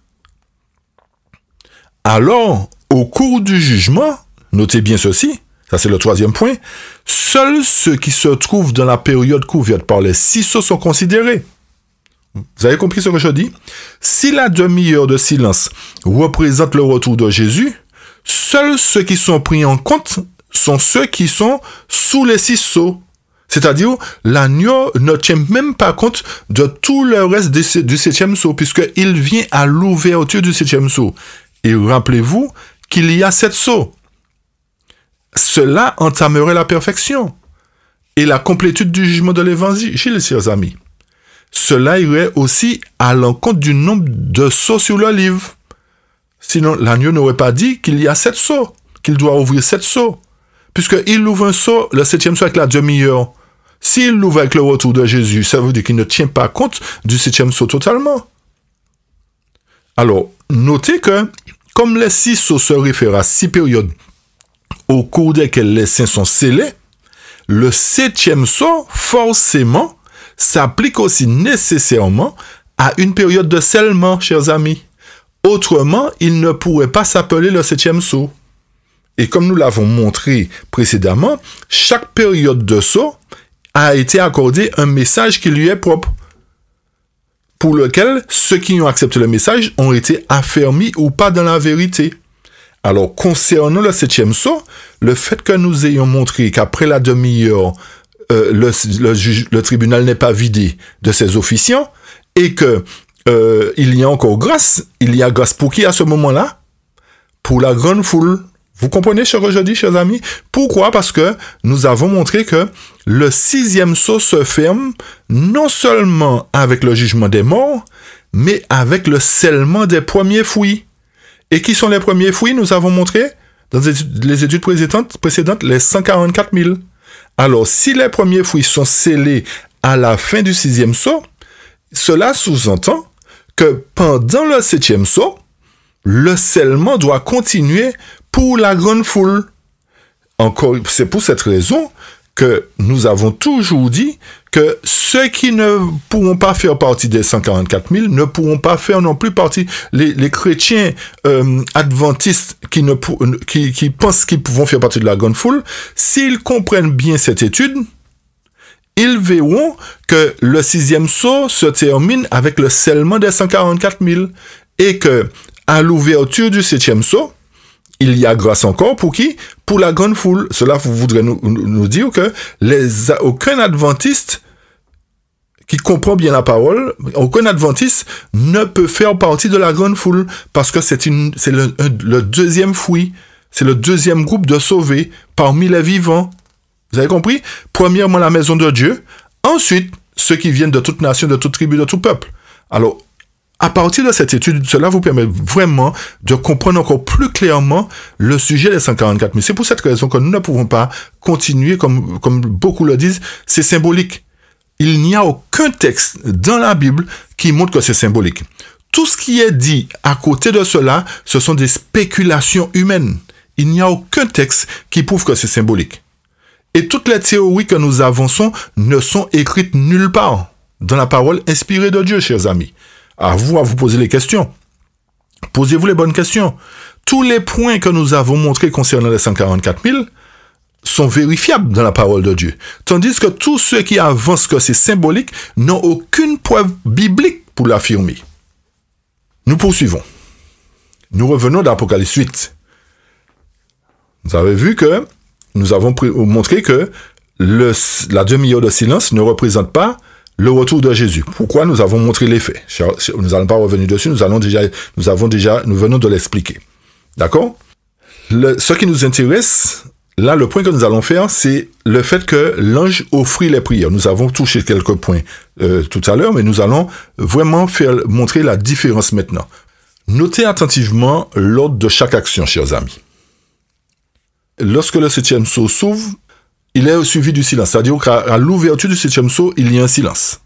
alors, au cours du jugement, notez bien ceci, ça c'est le troisième point, seuls ceux qui se trouvent dans la période couverte par les six sceaux sont considérés. Vous avez compris ce que je dis Si la demi-heure de silence représente le retour de Jésus, Seuls ceux qui sont pris en compte sont ceux qui sont sous les six sceaux. C'est-à-dire, l'agneau ne tient même pas compte de tout le reste du septième saut, puisqu'il vient à l'ouverture du septième sceau. Et rappelez-vous qu'il y a sept sauts. Cela entamerait la perfection et la complétude du jugement de l'évangile, chers amis. Cela irait aussi à l'encontre du nombre de sceaux sur le livre. Sinon, l'agneau n'aurait pas dit qu'il y a sept sauts qu'il doit ouvrir sept sauts. Puisqu'il ouvre un saut le septième saut avec la demi-heure. S'il l'ouvre avec le retour de Jésus, ça veut dire qu'il ne tient pas compte du septième saut totalement. Alors, notez que, comme les six sauts se réfèrent à six périodes au cours desquelles les saints sont scellés, le septième saut, forcément, s'applique aussi nécessairement à une période de scellement, chers amis. Autrement, il ne pourrait pas s'appeler le septième saut. Et comme nous l'avons montré précédemment, chaque période de saut a été accordée un message qui lui est propre, pour lequel ceux qui ont accepté le message ont été affermis ou pas dans la vérité. Alors, concernant le septième saut, le fait que nous ayons montré qu'après la demi-heure, euh, le, le, tribunal n'est pas vidé de ses officiants et que euh, il y a encore grâce, il y a grâce pour qui à ce moment-là Pour la grande foule. Vous comprenez ce que je dis, chers amis Pourquoi Parce que nous avons montré que le sixième saut se ferme non seulement avec le jugement des morts, mais avec le scellement des premiers fruits. Et qui sont les premiers fruits Nous avons montré dans les études précédentes, précédentes les 144 000. Alors, si les premiers fruits sont scellés à la fin du sixième saut, cela sous-entend que pendant le septième saut, le scellement doit continuer pour la grande foule. Encore, c'est pour cette raison que nous avons toujours dit que ceux qui ne pourront pas faire partie des 144 000 ne pourront pas faire non plus partie les, chrétiens euh, adventistes qui qui pensent qu'ils pourront faire partie de la grande foule s'ils comprennent bien cette étude ils verront que le sixième saut se termine avec le scellement des 144 000 et que à l'ouverture du septième saut, il y a grâce encore pour qui Pour la grande foule. Cela voudrait nous, dire que les, aucun adventiste qui comprend bien la parole, aucun adventiste ne peut faire partie de la grande foule parce que c'est le, le deuxième fruit, c'est le deuxième groupe de sauvés parmi les vivants. Vous avez compris Premièrement, la maison de Dieu. Ensuite, ceux qui viennent de toute nation, de toute tribu, de tout peuple. Alors, à partir de cette étude, cela vous permet vraiment de comprendre encore plus clairement le sujet des 144 Mais C'est pour cette raison que nous ne pouvons pas continuer, comme, comme beaucoup le disent, c'est symbolique. Il n'y a aucun texte dans la Bible qui montre que c'est symbolique. Tout ce qui est dit à côté de cela, ce sont des spéculations humaines. Il n'y a aucun texte qui prouve que c'est symbolique. Et toutes les théories que nous avançons ne sont écrites nulle part dans la parole inspirée de Dieu, chers amis. À vous à vous poser les questions. Posez-vous les bonnes questions. Tous les points que nous avons montrés concernant les 144 000 sont vérifiables dans la parole de Dieu. Tandis que tous ceux qui avancent que c'est symbolique n'ont aucune preuve biblique pour l'affirmer. Nous poursuivons. Nous revenons d'Apocalypse 8. Vous avez vu que nous avons euh, montré que le, la demi-heure de silence ne représente pas le retour de Jésus. Pourquoi nous avons montré les faits Nous n'allons pas revenir dessus, nous, allons déjà, nous, avons déjà, nous venons de l'expliquer. D'accord le, Ce qui nous intéresse, là, le point que nous allons faire, c'est le fait que l'ange offrit les prières. Nous avons touché quelques points euh, tout à l'heure, mais nous allons vraiment faire, montrer la différence maintenant. Notez attentivement l'ordre de chaque action, chers amis lorsque le septième saut s'ouvre, il est suivi du silence. C'est-à-dire qu'à l'ouverture du septième saut, il y a un silence.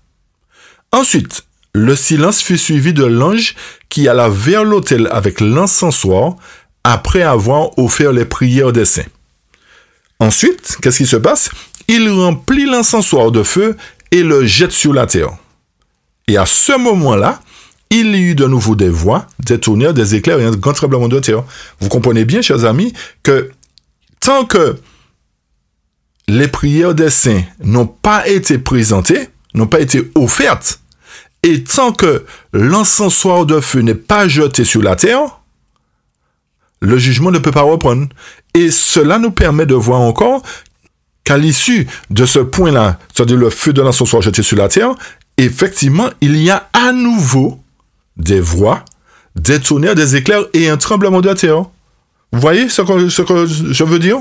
Ensuite, le silence fut suivi de l'ange qui alla vers l'autel avec l'encensoir après avoir offert les prières des saints. Ensuite, qu'est-ce qui se passe Il remplit l'encensoir de feu et le jette sur la terre. Et à ce moment-là, il y eut de nouveau des voix, des tonnerres, des éclairs et un grand tremblement de terre. Vous comprenez bien, chers amis, que tant que les prières des saints n'ont pas été présentées, n'ont pas été offertes, et tant que l'encensoir de feu n'est pas jeté sur la terre, le jugement ne peut pas reprendre. Et cela nous permet de voir encore qu'à l'issue de ce point-là, c'est-à-dire le feu de l'encensoir jeté sur la terre, effectivement, il y a à nouveau des voix, des tonnerres, des éclairs et un tremblement de terre. Vous voyez ce que, je veux dire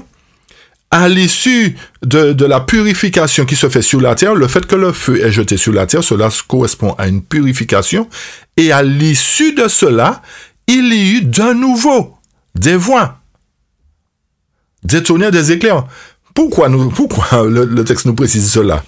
à l'issue de, la purification qui se fait sur la terre, le fait que le feu est jeté sur la terre, cela correspond à une purification. Et à l'issue de cela, il y eut de nouveau des voix, des tonnerres, des éclairs. Pourquoi, le, texte nous précise cela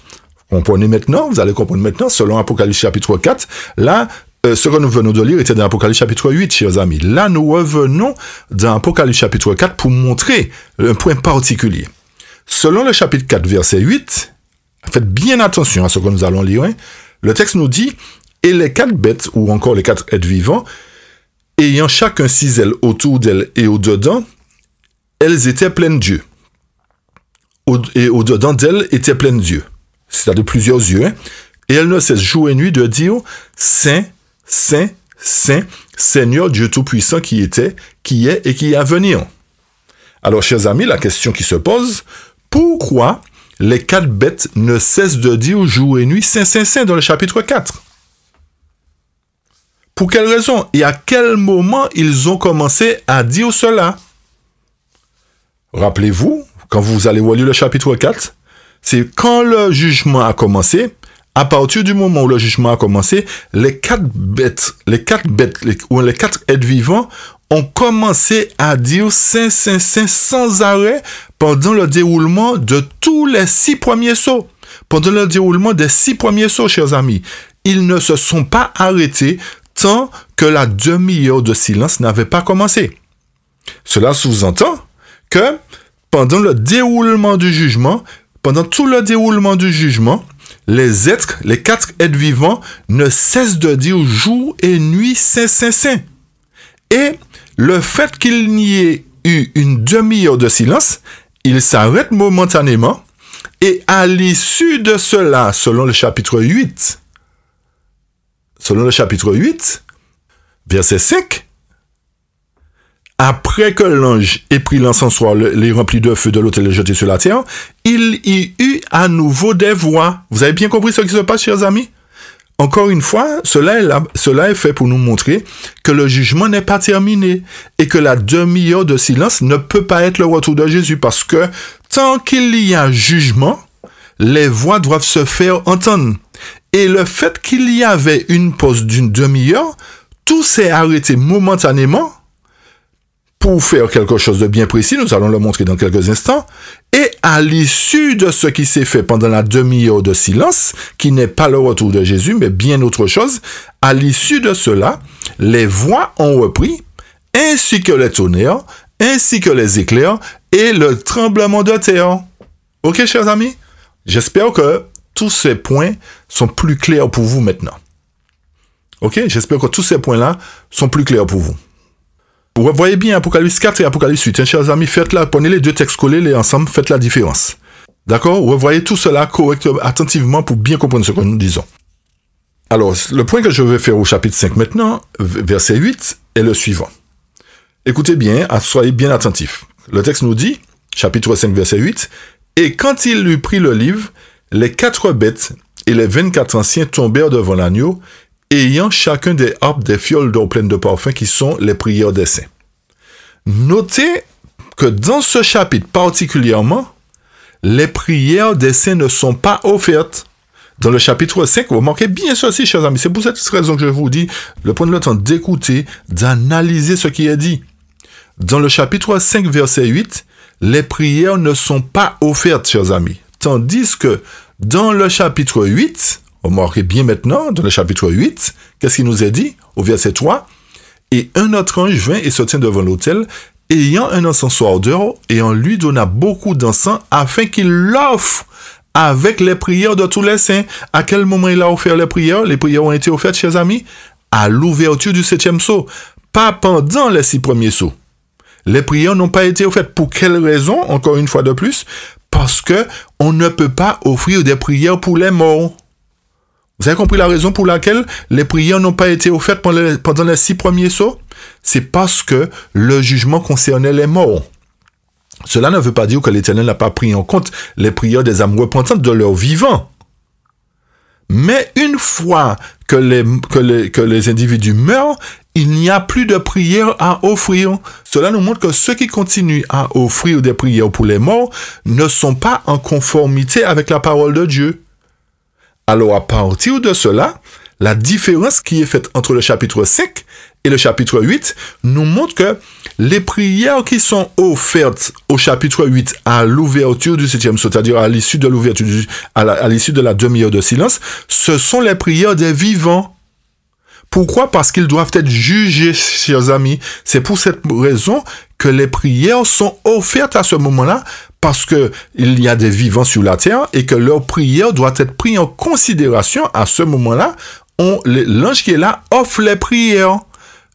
Comprenez maintenant, vous allez comprendre maintenant, selon Apocalypse chapitre 4, là, euh, ce que nous venons de lire était dans Apocalypse chapitre 8, chers amis. Là, nous revenons dans Apocalypse chapitre 4 pour montrer un point particulier. Selon le chapitre 4, verset 8, faites bien attention à ce que nous allons lire. Hein. le texte nous dit, et les quatre bêtes, ou encore les quatre êtres vivants, ayant chacun six ailes autour d'elles et au-dedans, elles étaient pleines d'yeux. Et au-dedans d'elles étaient pleines d'yeux. C'est-à-dire plusieurs yeux. Hein. et elles ne cessent jour et nuit de dire, Saint, Saint, Saint, Seigneur Dieu Tout-Puissant qui était, qui est et qui est à venir. Alors, chers amis, la question qui se pose, pourquoi les quatre bêtes ne cessent de dire jour et nuit Saint, Saint, Saint dans le chapitre 4 Pour quelle raison et à quel moment ils ont commencé à dire cela Rappelez-vous, quand vous allez voir le chapitre 4, c'est quand le jugement a commencé, à partir du moment où le jugement a commencé, les quatre bêtes, les quatre bêtes, ou les quatre êtres vivants ont commencé à dire saint, saint, saint sans arrêt pendant le déroulement de tous les six premiers sauts. Pendant le déroulement des six premiers sauts, chers amis, ils ne se sont pas arrêtés tant que la demi-heure de silence n'avait pas commencé. Cela sous-entend que pendant le déroulement du jugement, pendant tout le déroulement du jugement, les êtres, les quatre êtres vivants ne cessent de dire jour et nuit saint, saint, saint. Et le fait qu'il n'y ait eu une demi-heure de silence, il s'arrête momentanément et à l'issue de cela, selon le chapitre 8, selon le chapitre 8, verset 5, après que l'ange ait pris l'encensoir, les remplis de feu de l'autel et jeté sur la terre, il y eut à nouveau des voix. Vous avez bien compris ce qui se passe, chers amis? Encore une fois, cela est, là, cela est fait pour nous montrer que le jugement n'est pas terminé et que la demi-heure de silence ne peut pas être le retour de Jésus parce que tant qu'il y a jugement, les voix doivent se faire entendre. Et le fait qu'il y avait une pause d'une demi-heure, tout s'est arrêté momentanément pour faire quelque chose de bien précis, nous allons le montrer dans quelques instants, et à l'issue de ce qui s'est fait pendant la demi-heure de silence, qui n'est pas le retour de Jésus, mais bien autre chose, à l'issue de cela, les voix ont repris, ainsi que les tonnerres, ainsi que les éclairs et le tremblement de terre. Ok, chers amis J'espère que tous ces points sont plus clairs pour vous maintenant. Ok J'espère que tous ces points-là sont plus clairs pour vous vous voyez bien Apocalypse 4 et Apocalypse 8. Hein, chers amis, faites-la, prenez les deux textes, collés les ensemble, faites la différence. D'accord Vous voyez tout cela correctement, attentivement pour bien comprendre ce que nous disons. Alors, le point que je vais faire au chapitre 5 maintenant, verset 8, est le suivant. Écoutez bien, hein, soyez bien attentifs. Le texte nous dit, chapitre 5, verset 8, Et quand il lui prit le livre, les quatre bêtes et les 24 anciens tombèrent devant l'agneau, ayant chacun des harpes, des fioles d'eau pleines de parfum qui sont les prières des saints. Notez que dans ce chapitre particulièrement, les prières des saints ne sont pas offertes. Dans le chapitre 5, vous remarquez bien ceci, chers amis. C'est pour cette raison que je vous dis de prendre le temps d'écouter, d'analyser ce qui est dit. Dans le chapitre 5, verset 8, les prières ne sont pas offertes, chers amis. Tandis que dans le chapitre 8, on Remarquez bien maintenant, dans le chapitre 8, qu'est-ce qu'il nous est dit au verset 3 Et un autre ange vint et se tient devant l'autel, ayant un encensoir d'or, et on lui donna beaucoup d'encens afin qu'il l'offre avec les prières de tous les saints. À quel moment il a offert les prières Les prières ont été offertes, chers amis, à l'ouverture du septième saut pas pendant les six premiers sceaux. Les prières n'ont pas été offertes. Pour quelle raison Encore une fois de plus, parce que on ne peut pas offrir des prières pour les morts. Vous avez compris la raison pour laquelle les prières n'ont pas été offertes pendant les, six premiers sauts C'est parce que le jugement concernait les morts. Cela ne veut pas dire que l'Éternel n'a pas pris en compte les prières des âmes repentantes de leurs vivants. Mais une fois que les, individus meurent, il n'y a plus de prières à offrir. Cela nous montre que ceux qui continuent à offrir des prières pour les morts ne sont pas en conformité avec la parole de Dieu. Alors à partir de cela, la différence qui est faite entre le chapitre 5 et le chapitre 8 nous montre que les prières qui sont offertes au chapitre 8 à l'ouverture du septième, c'est-à-dire l'issue de l'ouverture, à l'issue de la demi-heure de silence, ce sont les prières des vivants. Pourquoi Parce qu'ils doivent être jugés, chers amis. C'est pour cette raison que les prières sont offertes à ce moment-là parce que il y a des vivants sur la terre et que leur prière doit être prises en considération à ce moment-là. L'ange qui est là offre les prières.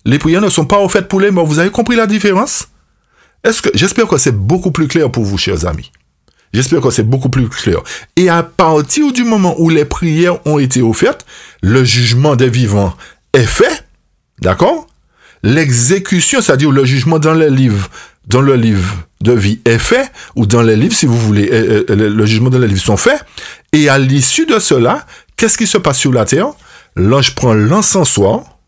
Les prières ne sont pas offertes pour les morts. Vous avez compris la différence? Est-ce que, j'espère que c'est beaucoup plus clair pour vous, chers amis. J'espère que c'est beaucoup plus clair. Et à partir du moment où les prières ont été offertes, le jugement des vivants est fait. D'accord? l'exécution, c'est-à-dire le jugement dans le livre, dans le livre de vie est fait, ou dans les livres, si vous voulez, euh, euh, le jugement dans les livres sont faits, et à l'issue de cela, qu'est-ce qui se passe sur la terre L'ange prend l'encensoir,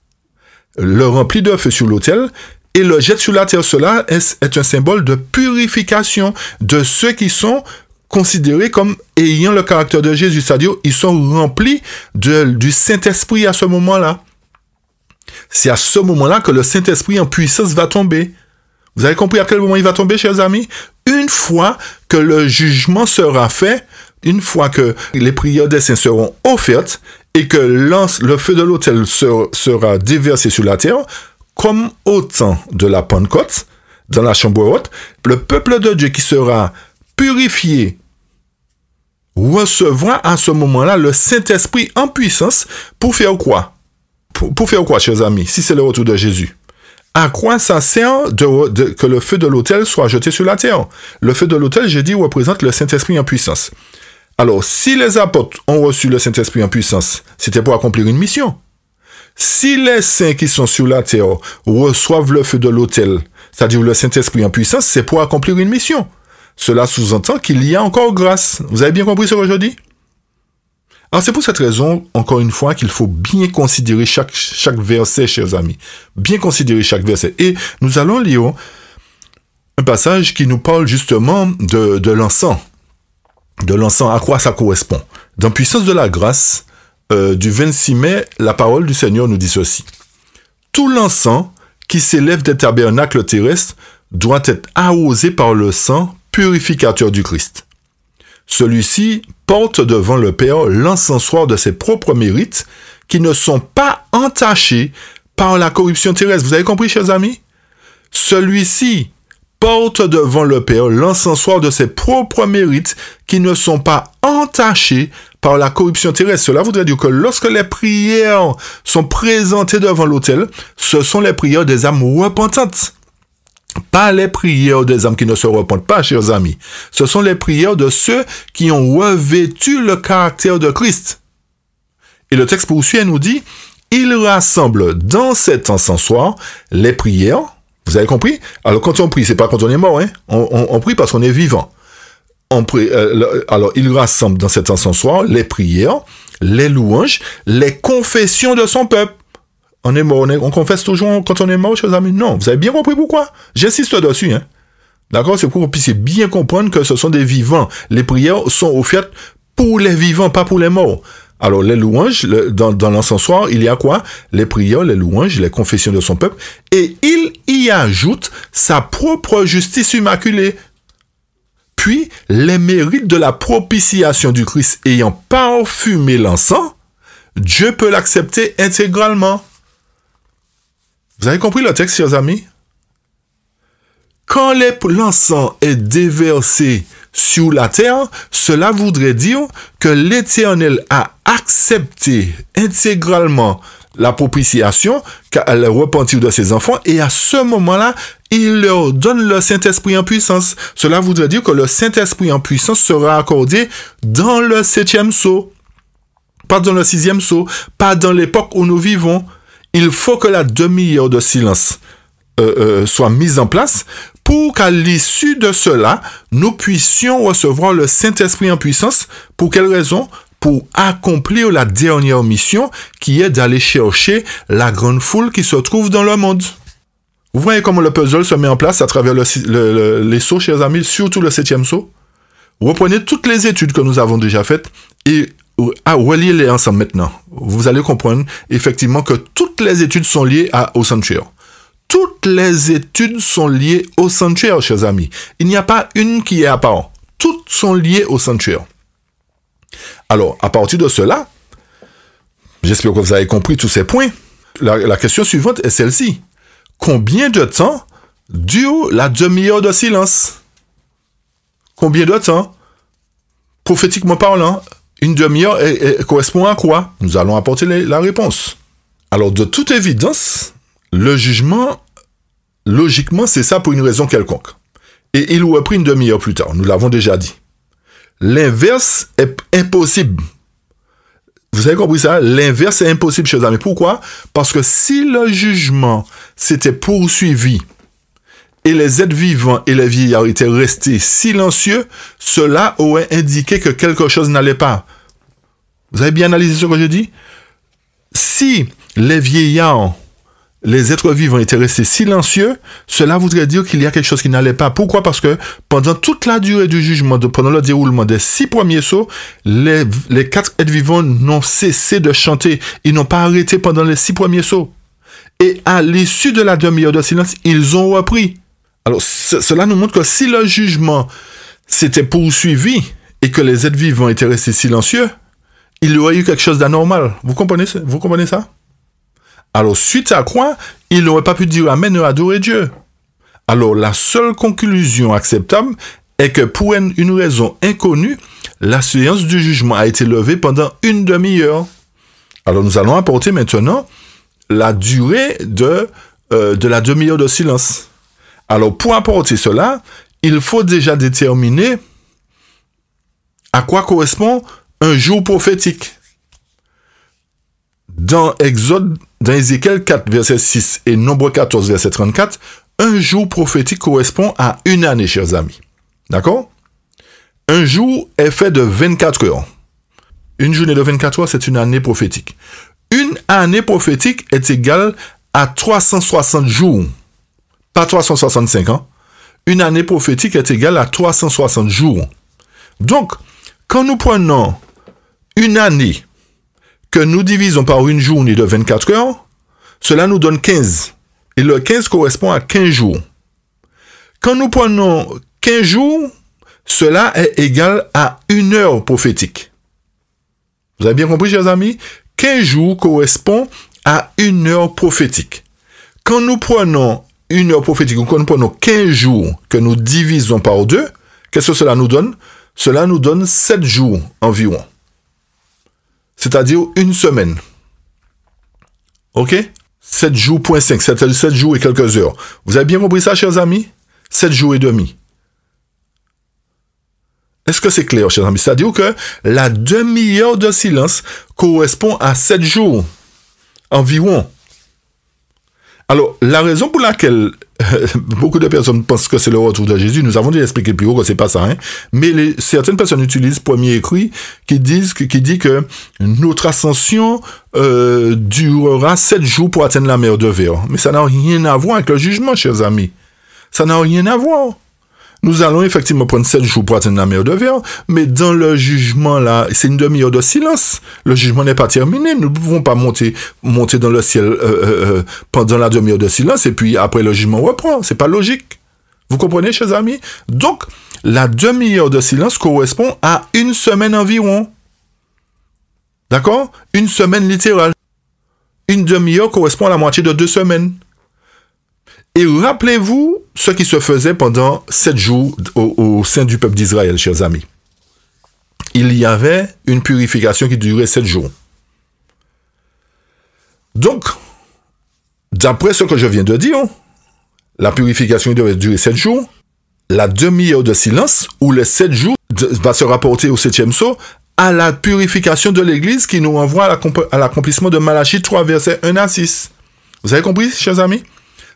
le remplit de sur l'autel, et le jette sur la terre. Cela est, un symbole de purification de ceux qui sont considérés comme ayant le caractère de Jésus, c'est-à-dire ils sont remplis du Saint-Esprit à ce moment-là. C'est à ce moment-là que le Saint-Esprit en puissance va tomber. Vous avez compris à quel moment il va tomber, chers amis Une fois que le jugement sera fait, une fois que les prières des saints seront offertes et que le feu de l'autel sera déversé sur la terre, comme au temps de la Pentecôte, dans la chambre haute, le peuple de Dieu qui sera purifié recevra à ce moment-là le Saint-Esprit en puissance pour faire quoi pour, faire quoi, chers amis, si c'est le retour de Jésus à quoi ça sert que le feu de l'autel soit jeté sur la terre Le feu de l'autel, je dit, représente le Saint-Esprit en puissance. Alors, si les apôtres ont reçu le Saint-Esprit en puissance, c'était pour accomplir une mission. Si les saints qui sont sur la terre reçoivent le feu de l'autel, c'est-à-dire le Saint-Esprit en puissance, c'est pour accomplir une mission. Cela sous-entend qu'il y a encore grâce. Vous avez bien compris ce que je dis alors c'est pour cette raison, encore une fois, qu'il faut bien considérer chaque, chaque verset, chers amis. Bien considérer chaque verset. Et nous allons lire un passage qui nous parle justement de, l'encens. De l'encens, à quoi ça correspond. Dans Puissance de la grâce, euh, du 26 mai, la parole du Seigneur nous dit ceci. Tout l'encens qui s'élève des tabernacles terrestres doit être arrosé par le sang purificateur du Christ. Celui-ci porte devant le Père l'encensoir de ses propres mérites qui ne sont pas entachés par la corruption terrestre. Vous avez compris, chers amis Celui-ci porte devant le Père l'encensoir de ses propres mérites qui ne sont pas entachés par la corruption terrestre. Cela voudrait dire que lorsque les prières sont présentées devant l'autel, ce sont les prières des âmes repentantes pas les prières des hommes qui ne se repentent pas, chers amis. Ce sont les prières de ceux qui ont revêtu le caractère de Christ. Et le texte poursuit et nous dit, il rassemble dans cet encensoir les prières. Vous avez compris Alors quand on prie, c'est pas quand on est mort, hein? on, prie parce qu'on est vivant. On prie, euh, alors il rassemble dans cet encensoir les prières, les louanges, les confessions de son peuple. On est mort, on, confesse toujours quand on est mort, chers amis. Non, vous avez bien compris pourquoi. J'insiste dessus, hein. D'accord C'est pour que vous puissiez bien comprendre que ce sont des vivants. Les prières sont offertes pour les vivants, pas pour les morts. Alors, les louanges, dans, dans l'encensoir, il y a quoi Les prières, les louanges, les confessions de son peuple. Et il y ajoute sa propre justice immaculée. Puis, les mérites de la propitiation du Christ ayant parfumé l'encens, Dieu peut l'accepter intégralement. Vous avez compris le texte, chers amis Quand l'encens est déversé sur la terre, cela voudrait dire que l'Éternel a accepté intégralement la propitiation, le repentir de ses enfants, et à ce moment-là, il leur donne le Saint-Esprit en puissance. Cela voudrait dire que le Saint-Esprit en puissance sera accordé dans le septième saut, pas dans le sixième saut, pas dans l'époque où nous vivons il faut que la demi-heure de silence euh, euh, soit mise en place pour qu'à l'issue de cela, nous puissions recevoir le Saint-Esprit en puissance. Pour quelle raison pour accomplir la dernière mission qui est d'aller chercher la grande foule qui se trouve dans le monde. Vous voyez comment le puzzle se met en place à travers les sauts, chers amis, surtout le septième saut. Reprenez toutes les études que nous avons déjà faites et ah, relier les ensemble maintenant. Vous allez comprendre effectivement que toutes les études sont liées au Sanctuaire. Toutes les études sont liées au sanctuaire, chers amis. Il n'y a pas une qui est apparente. Toutes sont liées au sanctuaire. Alors, à partir de cela, j'espère que vous avez compris tous ces points. La, la question suivante est celle-ci. Combien de temps dure la demi-heure de silence Combien de temps Prophétiquement parlant, une demi-heure correspond à quoi Nous allons apporter la réponse. Alors, de toute évidence, le jugement, logiquement, c'est ça pour une raison quelconque. Et il aurait pris une demi-heure plus tard, nous l'avons déjà dit. L'inverse est impossible. Vous avez compris ça L'inverse est impossible, chers amis. Pourquoi Parce que si le jugement s'était poursuivi et les êtres vivants et les vieillards étaient restés silencieux, cela aurait indiqué que quelque chose n'allait pas. Vous avez bien analysé ce que je dis Si les vieillards, les êtres vivants étaient restés silencieux, cela voudrait dire qu'il y a quelque chose qui n'allait pas. Pourquoi Parce que pendant toute la durée du jugement, pendant le déroulement des six premiers sauts, les, les quatre êtres vivants n'ont cessé de chanter. Ils n'ont pas arrêté pendant les six premiers sauts. Et à l'issue de la demi-heure de silence, ils ont repris. Alors, cela nous montre que si le jugement s'était poursuivi et que les êtres vivants étaient restés silencieux, il y aurait eu quelque chose d'anormal. Vous comprenez, ça? vous comprenez ça? Alors, suite à quoi, ils n'auraient pas pu dire Amen et adorer Dieu. Alors, la seule conclusion acceptable est que pour une raison inconnue, la séance du jugement a été levée pendant une demi-heure. Alors, nous allons apporter maintenant la durée de, euh, de la demi-heure de silence. Alors, pour apporter cela, il faut déjà déterminer à quoi correspond un jour prophétique. Dans Exode, dans Ézéchiel 4, verset 6 et Nombre 14, verset 34, un jour prophétique correspond à une année, chers amis. D'accord Un jour est fait de 24 heures. Une journée de 24 heures, c'est une année prophétique. Une année prophétique est égale à 360 jours pas 365 ans, une année prophétique est égale à 360 jours. Donc, quand nous prenons une année que nous divisons par une journée de 24 heures, cela nous donne 15. Et le 15 correspond à 15 jours. Quand nous prenons 15 jours, cela est égal à une heure prophétique. Vous avez bien compris, chers amis 15 jours correspond à une heure prophétique. Quand nous prenons une heure prophétique, nous comprenons 15 jours que nous divisons par deux, qu'est-ce que cela nous donne Cela nous donne 7 jours environ. C'est-à-dire une semaine. OK 7 jours, point 5, C'est-à-dire 7 jours et quelques heures. Vous avez bien compris ça, chers amis 7 jours et demi. Est-ce que c'est clair, chers amis C'est-à-dire que la demi-heure de silence correspond à 7 jours environ. Alors, la raison pour laquelle beaucoup de personnes pensent que c'est le retour de Jésus, nous avons déjà expliqué plus haut que c'est pas ça, hein. mais certaines personnes utilisent premier écrit qui disent qui dit que notre ascension euh, durera sept jours pour atteindre la mer de verre. Mais ça n'a rien à voir avec le jugement, chers amis. Ça n'a rien à voir. Nous allons effectivement prendre 7 jours pour atteindre la meilleure de verre, mais dans le jugement là, c'est une demi-heure de silence. Le jugement n'est pas terminé. Nous ne pouvons pas monter, monter dans le ciel euh, euh, euh, pendant la demi-heure de silence et puis après le jugement reprend. C'est pas logique. Vous comprenez, chers amis Donc, la demi-heure de silence correspond à une semaine environ. D'accord Une semaine littérale. Une demi-heure correspond à la moitié de deux semaines. Et rappelez-vous ce qui se faisait pendant sept jours au, sein du peuple d'Israël, chers amis. Il y avait une purification qui durait sept jours. Donc, d'après ce que je viens de dire, la purification devait durer sept jours. La demi-heure de silence, ou les sept jours, va se rapporter au septième saut, à la purification de l'Église qui nous renvoie à l'accomplissement de Malachi 3, verset 1 à 6. Vous avez compris, chers amis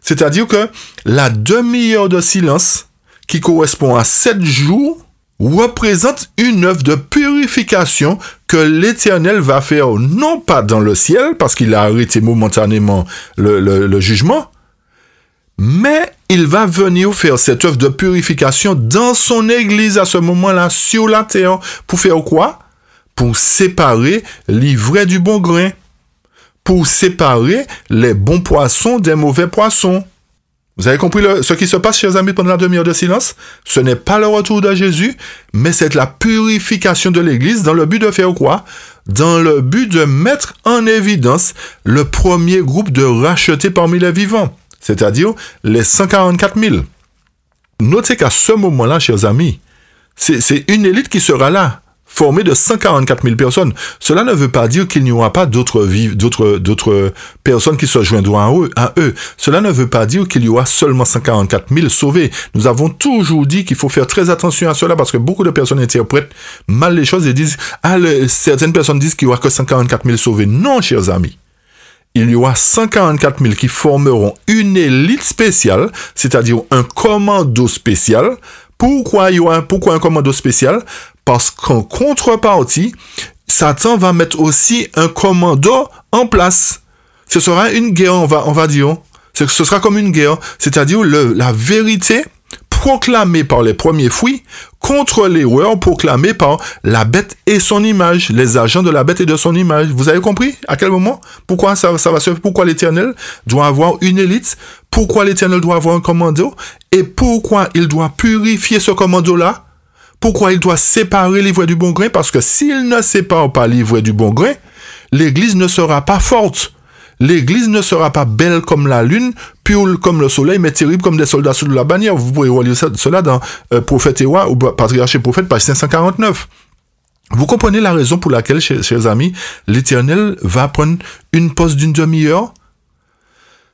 c'est-à-dire que la demi-heure de silence, qui correspond à sept jours, représente une œuvre de purification que l'Éternel va faire non pas dans le ciel, parce qu'il a arrêté momentanément le, jugement, mais il va venir faire cette œuvre de purification dans son Église à ce moment-là, sur la terre, pour faire quoi Pour séparer l'ivraie du bon grain pour séparer les bons poissons des mauvais poissons. Vous avez compris ce qui se passe, chers amis, pendant la demi-heure de silence Ce n'est pas le retour de Jésus, mais c'est la purification de l'Église dans le but de faire quoi Dans le but de mettre en évidence le premier groupe de rachetés parmi les vivants, c'est-à-dire les 144 000. Notez qu'à ce moment-là, chers amis, c'est une élite qui sera là formé de 144 000 personnes. Cela ne veut pas dire qu'il n'y aura pas d'autres d'autres, d'autres personnes qui se joindront à eux, à eux. Cela ne veut pas dire qu'il y aura seulement 144 000 sauvés. Nous avons toujours dit qu'il faut faire très attention à cela parce que beaucoup de personnes interprètent mal les choses et disent, ah, certaines personnes disent qu'il n'y aura que 144 000 sauvés. Non, chers amis il y aura 144 000 qui formeront une élite spéciale, c'est-à-dire un commando spécial, pourquoi y a un, pourquoi un commando spécial Parce qu'en contrepartie, Satan va mettre aussi un commando en place. Ce sera une guerre, on va, on va dire. Ce sera comme une guerre. C'est-à-dire la vérité proclamée par les premiers fruits contre les l'erreur proclamée par la bête et son image, les agents de la bête et de son image. Vous avez compris à quel moment Pourquoi ça, ça va se Pourquoi l'Éternel doit avoir une élite pourquoi l'Éternel doit avoir un commando et pourquoi il doit purifier ce commando-là, pourquoi il doit séparer l'ivraie du bon grain, parce que s'il ne sépare pas l'ivraie du bon grain, l'Église ne sera pas forte. L'Église ne sera pas belle comme la lune, pure comme le soleil, mais terrible comme des soldats sous la bannière. Vous pouvez relire cela dans euh, Prophète Prophète Roi, ou Patriarche et Prophète, page 549. Vous comprenez la raison pour laquelle, chers amis, l'Éternel va prendre une pause d'une demi-heure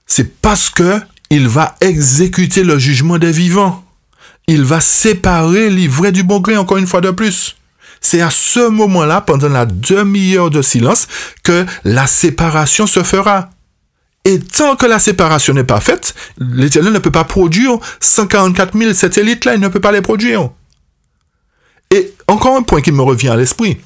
c'est parce que il va exécuter le jugement des vivants. Il va séparer l'ivraie du bon gré encore une fois de plus. C'est à ce moment-là, pendant la demi-heure de silence, que la séparation se fera. Et tant que la séparation n'est pas faite, l'Éternel ne peut pas produire 144 000 satellites-là, il ne peut pas les produire. Et encore un point qui me revient à l'esprit.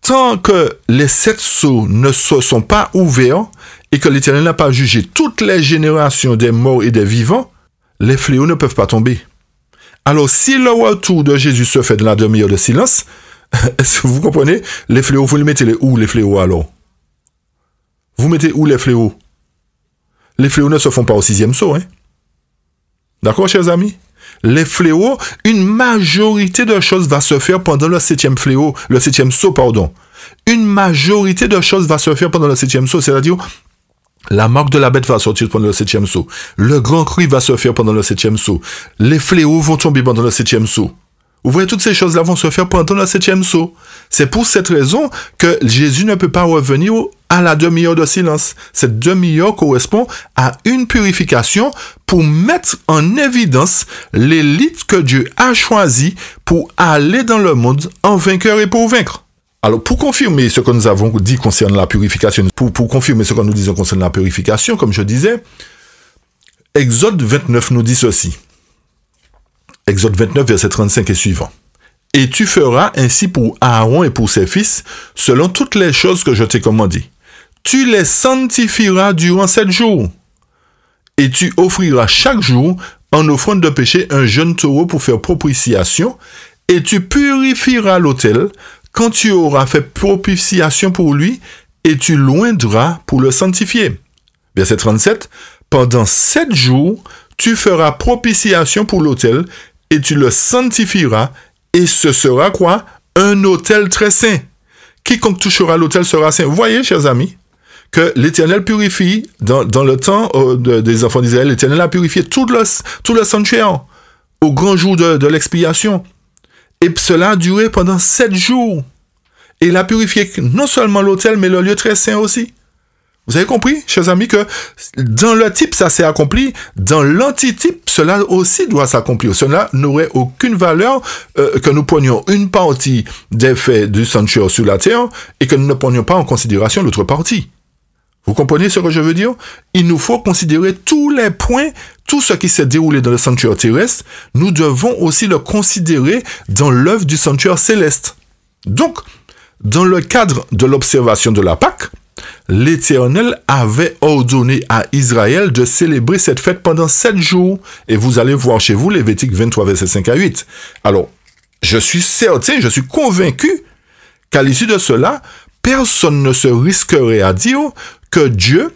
Tant que les sept sceaux ne se sont pas ouverts, et que l'Éternel n'a pas jugé toutes les générations des morts et des vivants, les fléaux ne peuvent pas tomber. Alors si le retour de Jésus se fait dans la demi-heure de silence, est-ce que vous comprenez Les fléaux, vous les mettez où les fléaux alors Vous mettez où les fléaux Les fléaux ne se font pas au sixième saut. Hein? D'accord, chers amis les fléaux, une majorité de choses va se faire pendant le septième fléau, le septième saut, pardon. Une majorité de choses va se faire pendant le septième saut, c'est-à-dire la marque de la bête va sortir pendant le septième saut. Le grand cri va se faire pendant le septième saut. Les fléaux vont tomber pendant le septième saut. Vous voyez, toutes ces choses-là vont se faire pendant le septième saut. C'est pour cette raison que Jésus ne peut pas revenir à la demi-heure de silence. Cette demi-heure correspond à une purification pour mettre en évidence l'élite que Dieu a choisie pour aller dans le monde en vainqueur et pour vaincre. Alors, pour confirmer ce que nous avons dit concernant la purification, pour, confirmer ce que nous disons concernant la purification, comme je disais, Exode 29 nous dit ceci. Exode 29, verset 35 et suivant. Et tu feras ainsi pour Aaron et pour ses fils, selon toutes les choses que je t'ai commandées. Tu les sanctifieras durant sept jours. Et tu offriras chaque jour, en offrande de péché, un jeune taureau pour faire propitiation. Et tu purifieras l'autel quand tu auras fait propitiation pour lui, et tu loindras pour le sanctifier. Verset 37, Pendant sept jours, tu feras propitiation pour l'autel, et tu le sanctifieras, et ce sera quoi Un autel très saint. Quiconque touchera l'autel sera saint. Vous voyez, chers amis, que l'Éternel purifie, dans, le temps euh, des enfants d'Israël, l'Éternel a purifié tout le, tout le sanctuaire au grand jour de l'expiation. Et cela a duré pendant sept jours. Et il a purifié non seulement l'hôtel, mais le lieu très saint aussi. Vous avez compris, chers amis, que dans le type, ça s'est accompli. Dans l'antitype, cela aussi doit s'accomplir. Cela n'aurait aucune valeur euh, que nous prenions une partie des faits du sanctuaire sur la terre et que nous ne prenions pas en considération l'autre partie. Vous comprenez ce que je veux dire Il nous faut considérer tous les points tout ce qui s'est déroulé dans le sanctuaire terrestre, nous devons aussi le considérer dans l'œuvre du sanctuaire céleste. Donc, dans le cadre de l'observation de la Pâque, l'Éternel avait ordonné à Israël de célébrer cette fête pendant sept jours. Et vous allez voir chez vous Lévitique 23, verset 5 à 8. Alors, je suis certain, je suis convaincu qu'à l'issue de cela, personne ne se risquerait à dire que Dieu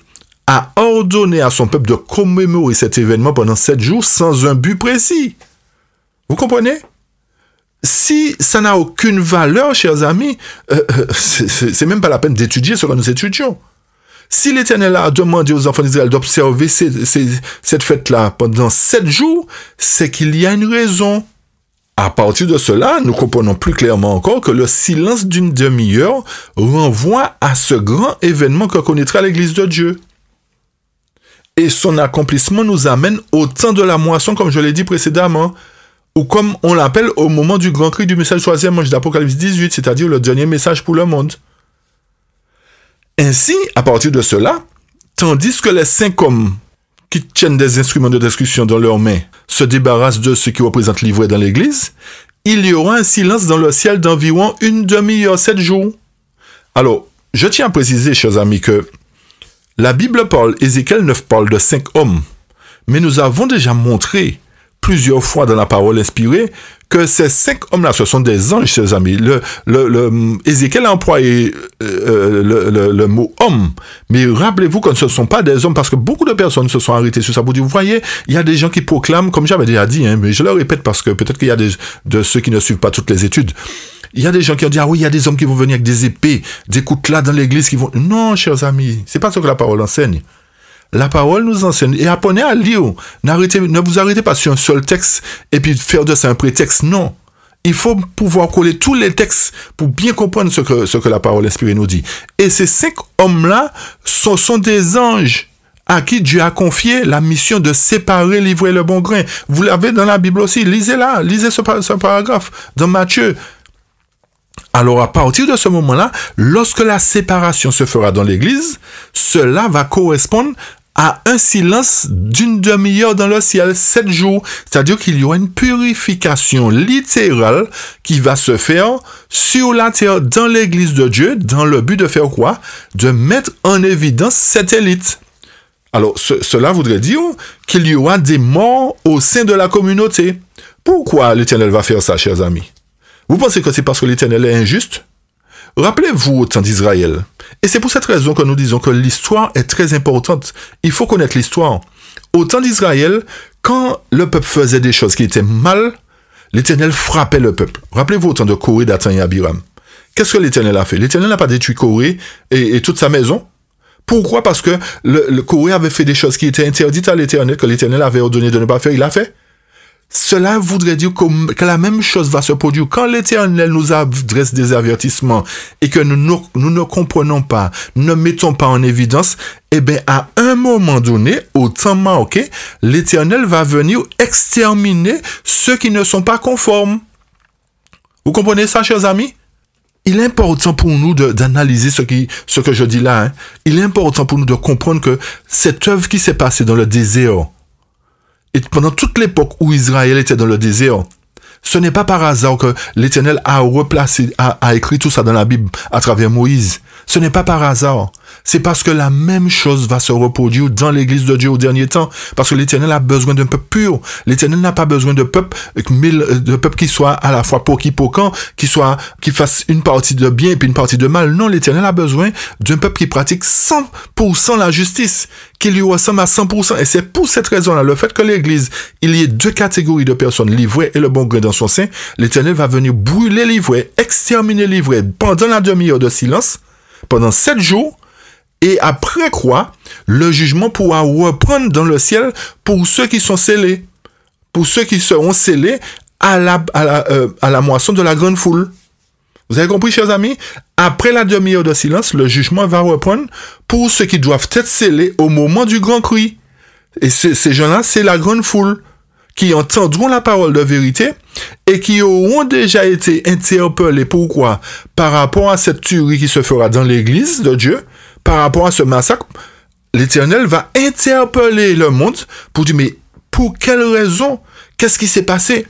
a ordonné à son peuple de commémorer cet événement pendant sept jours sans un but précis. Vous comprenez Si ça n'a aucune valeur, chers amis, euh, euh c'est même pas la peine d'étudier ce que nous étudions. Si l'Éternel a demandé aux enfants d'Israël d'observer cette fête-là pendant sept jours, c'est qu'il y a une raison. À partir de cela, nous comprenons plus clairement encore que le silence d'une demi-heure renvoie à ce grand événement que connaîtra l'Église de Dieu et son accomplissement nous amène au temps de la moisson, comme je l'ai dit précédemment, ou comme on l'appelle au moment du grand cri du message troisième manche d'Apocalypse 18, c'est-à-dire le dernier message pour le monde. Ainsi, à partir de cela, tandis que les cinq hommes qui tiennent des instruments de discussion dans leurs mains se débarrassent de ce qui représente l'ivraie dans l'Église, il y aura un silence dans le ciel d'environ une demi-heure, sept jours. Alors, je tiens à préciser, chers amis, que la Bible parle, Ézéchiel 9 parle de cinq hommes. Mais nous avons déjà montré plusieurs fois dans la parole inspirée que ces cinq hommes-là, ce sont des anges, chers amis. Le, le, le Ézéchiel a employé euh, euh, le, mot homme, mais rappelez-vous que ce ne sont pas des hommes, parce que beaucoup de personnes se sont arrêtées sur ça vous voyez, il y a des gens qui proclament, comme j'avais déjà dit, hein, mais je le répète parce que peut-être qu'il y a des, de ceux qui ne suivent pas toutes les études. Il y a des gens qui ont dit, ah oui, il y a des hommes qui vont venir avec des épées, des coutelas là dans l'église qui vont... Non, chers amis, c'est pas ce que la parole enseigne. La parole nous enseigne. Et apprenez à lire. ne vous arrêtez pas sur un seul texte et puis faire de ça un prétexte. Non. Il faut pouvoir coller tous les textes pour bien comprendre ce que, la parole inspirée nous dit. Et ces cinq hommes-là sont, sont des anges à qui Dieu a confié la mission de séparer livrer le bon grain. Vous l'avez dans la Bible aussi. Lisez-la, lisez ce, ce paragraphe dans Matthieu. Alors à partir de ce moment-là, lorsque la séparation se fera dans l'Église, cela va correspondre à un silence d'une demi-heure dans le ciel, sept jours. C'est-à-dire qu'il y aura une purification littérale qui va se faire sur la terre, dans l'église de Dieu, dans le but de faire quoi De mettre en évidence cette élite. Alors, cela voudrait dire qu'il y aura des morts au sein de la communauté. Pourquoi l'Éternel va faire ça, chers amis vous pensez que c'est parce que l'Éternel est injuste Rappelez-vous au temps d'Israël. Et c'est pour cette raison que nous disons que l'histoire est très importante. Il faut connaître l'histoire. Au temps d'Israël, quand le peuple faisait des choses qui étaient mal, l'Éternel frappait le peuple. Rappelez-vous au temps de Corée, d'Atan et Abiram. Qu'est-ce que l'Éternel a fait L'Éternel n'a pas détruit Corée et, toute sa maison. Pourquoi Parce que le, Corée avait fait des choses qui étaient interdites à l'Éternel, que l'Éternel avait ordonné de ne pas faire, il l'a fait. Cela voudrait dire que, la même chose va se produire quand l'Éternel nous adresse des avertissements et que nous, ne comprenons pas, ne mettons pas en évidence, eh bien, à un moment donné, au temps marqué, l'Éternel va venir exterminer ceux qui ne sont pas conformes. Vous comprenez ça, chers amis? Il est important pour nous d'analyser ce, ce que je dis là. Hein. Il est important pour nous de comprendre que cette œuvre qui s'est passée dans le désert, et pendant toute l'époque où Israël était dans le désert, ce n'est pas par hasard que l'Éternel a replacé, a, écrit tout ça dans la Bible à travers Moïse. Ce n'est pas par hasard c'est parce que la même chose va se reproduire dans l'Église de Dieu au dernier temps, parce que l'Éternel a besoin d'un peuple pur. L'Éternel n'a pas besoin de peuple, de peuple qui soit à la fois pour qui pour quand, qui soit, qui fasse une partie de bien et puis une partie de mal. Non, l'Éternel a besoin d'un peuple qui pratique 100% la justice, qui lui ressemble à 100%. Et c'est pour cette raison-là, le fait que l'Église, il y ait deux catégories de personnes, l'ivraie et le bon grain dans son sein, l'Éternel va venir brûler l'ivraie, exterminer l'ivraie, pendant la demi-heure de silence, pendant sept jours, et après quoi le jugement pourra reprendre dans le ciel pour ceux qui sont scellés, pour ceux qui seront scellés à la, euh, à la, moisson de la grande foule. Vous avez compris, chers amis Après la demi-heure de silence, le jugement va reprendre pour ceux qui doivent être scellés au moment du grand cri. Et ces gens-là, c'est la grande foule qui entendront la parole de vérité et qui auront déjà été interpellés. Pourquoi Par rapport à cette tuerie qui se fera dans l'Église de Dieu par rapport à ce massacre, l'Éternel va interpeller le monde pour dire, mais pour quelle raison Qu'est-ce qui s'est passé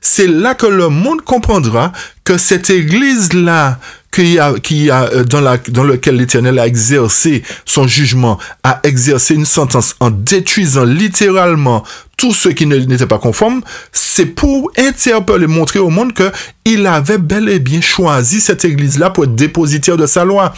C'est là que le monde comprendra que cette église-là, qui a, qui a, euh, dans, la, dans lequel l'Éternel a exercé son jugement, a exercé une sentence en détruisant littéralement tous ceux qui n'étaient pas conformes, c'est pour interpeller, montrer au monde que il avait bel et bien choisi cette église-là pour être dépositaire de sa loi.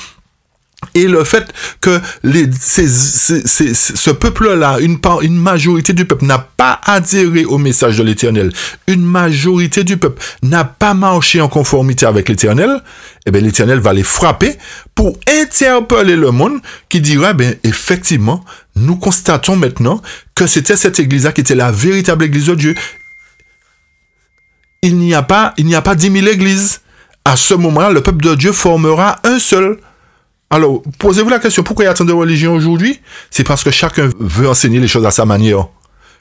Et le fait que ce peuple-là, une, majorité du peuple n'a pas adhéré au message de l'Éternel, une majorité du peuple n'a pas marché en conformité avec l'Éternel, eh bien l'Éternel va les frapper pour interpeller le monde qui dira, ben effectivement, nous constatons maintenant que c'était cette église-là qui était la véritable église de Dieu. Il n'y a pas, il n'y a pas dix mille églises. À ce moment-là, le peuple de Dieu formera un seul. Alors, posez-vous la question, pourquoi il y a tant de religions aujourd'hui C'est parce que chacun veut enseigner les choses à sa manière.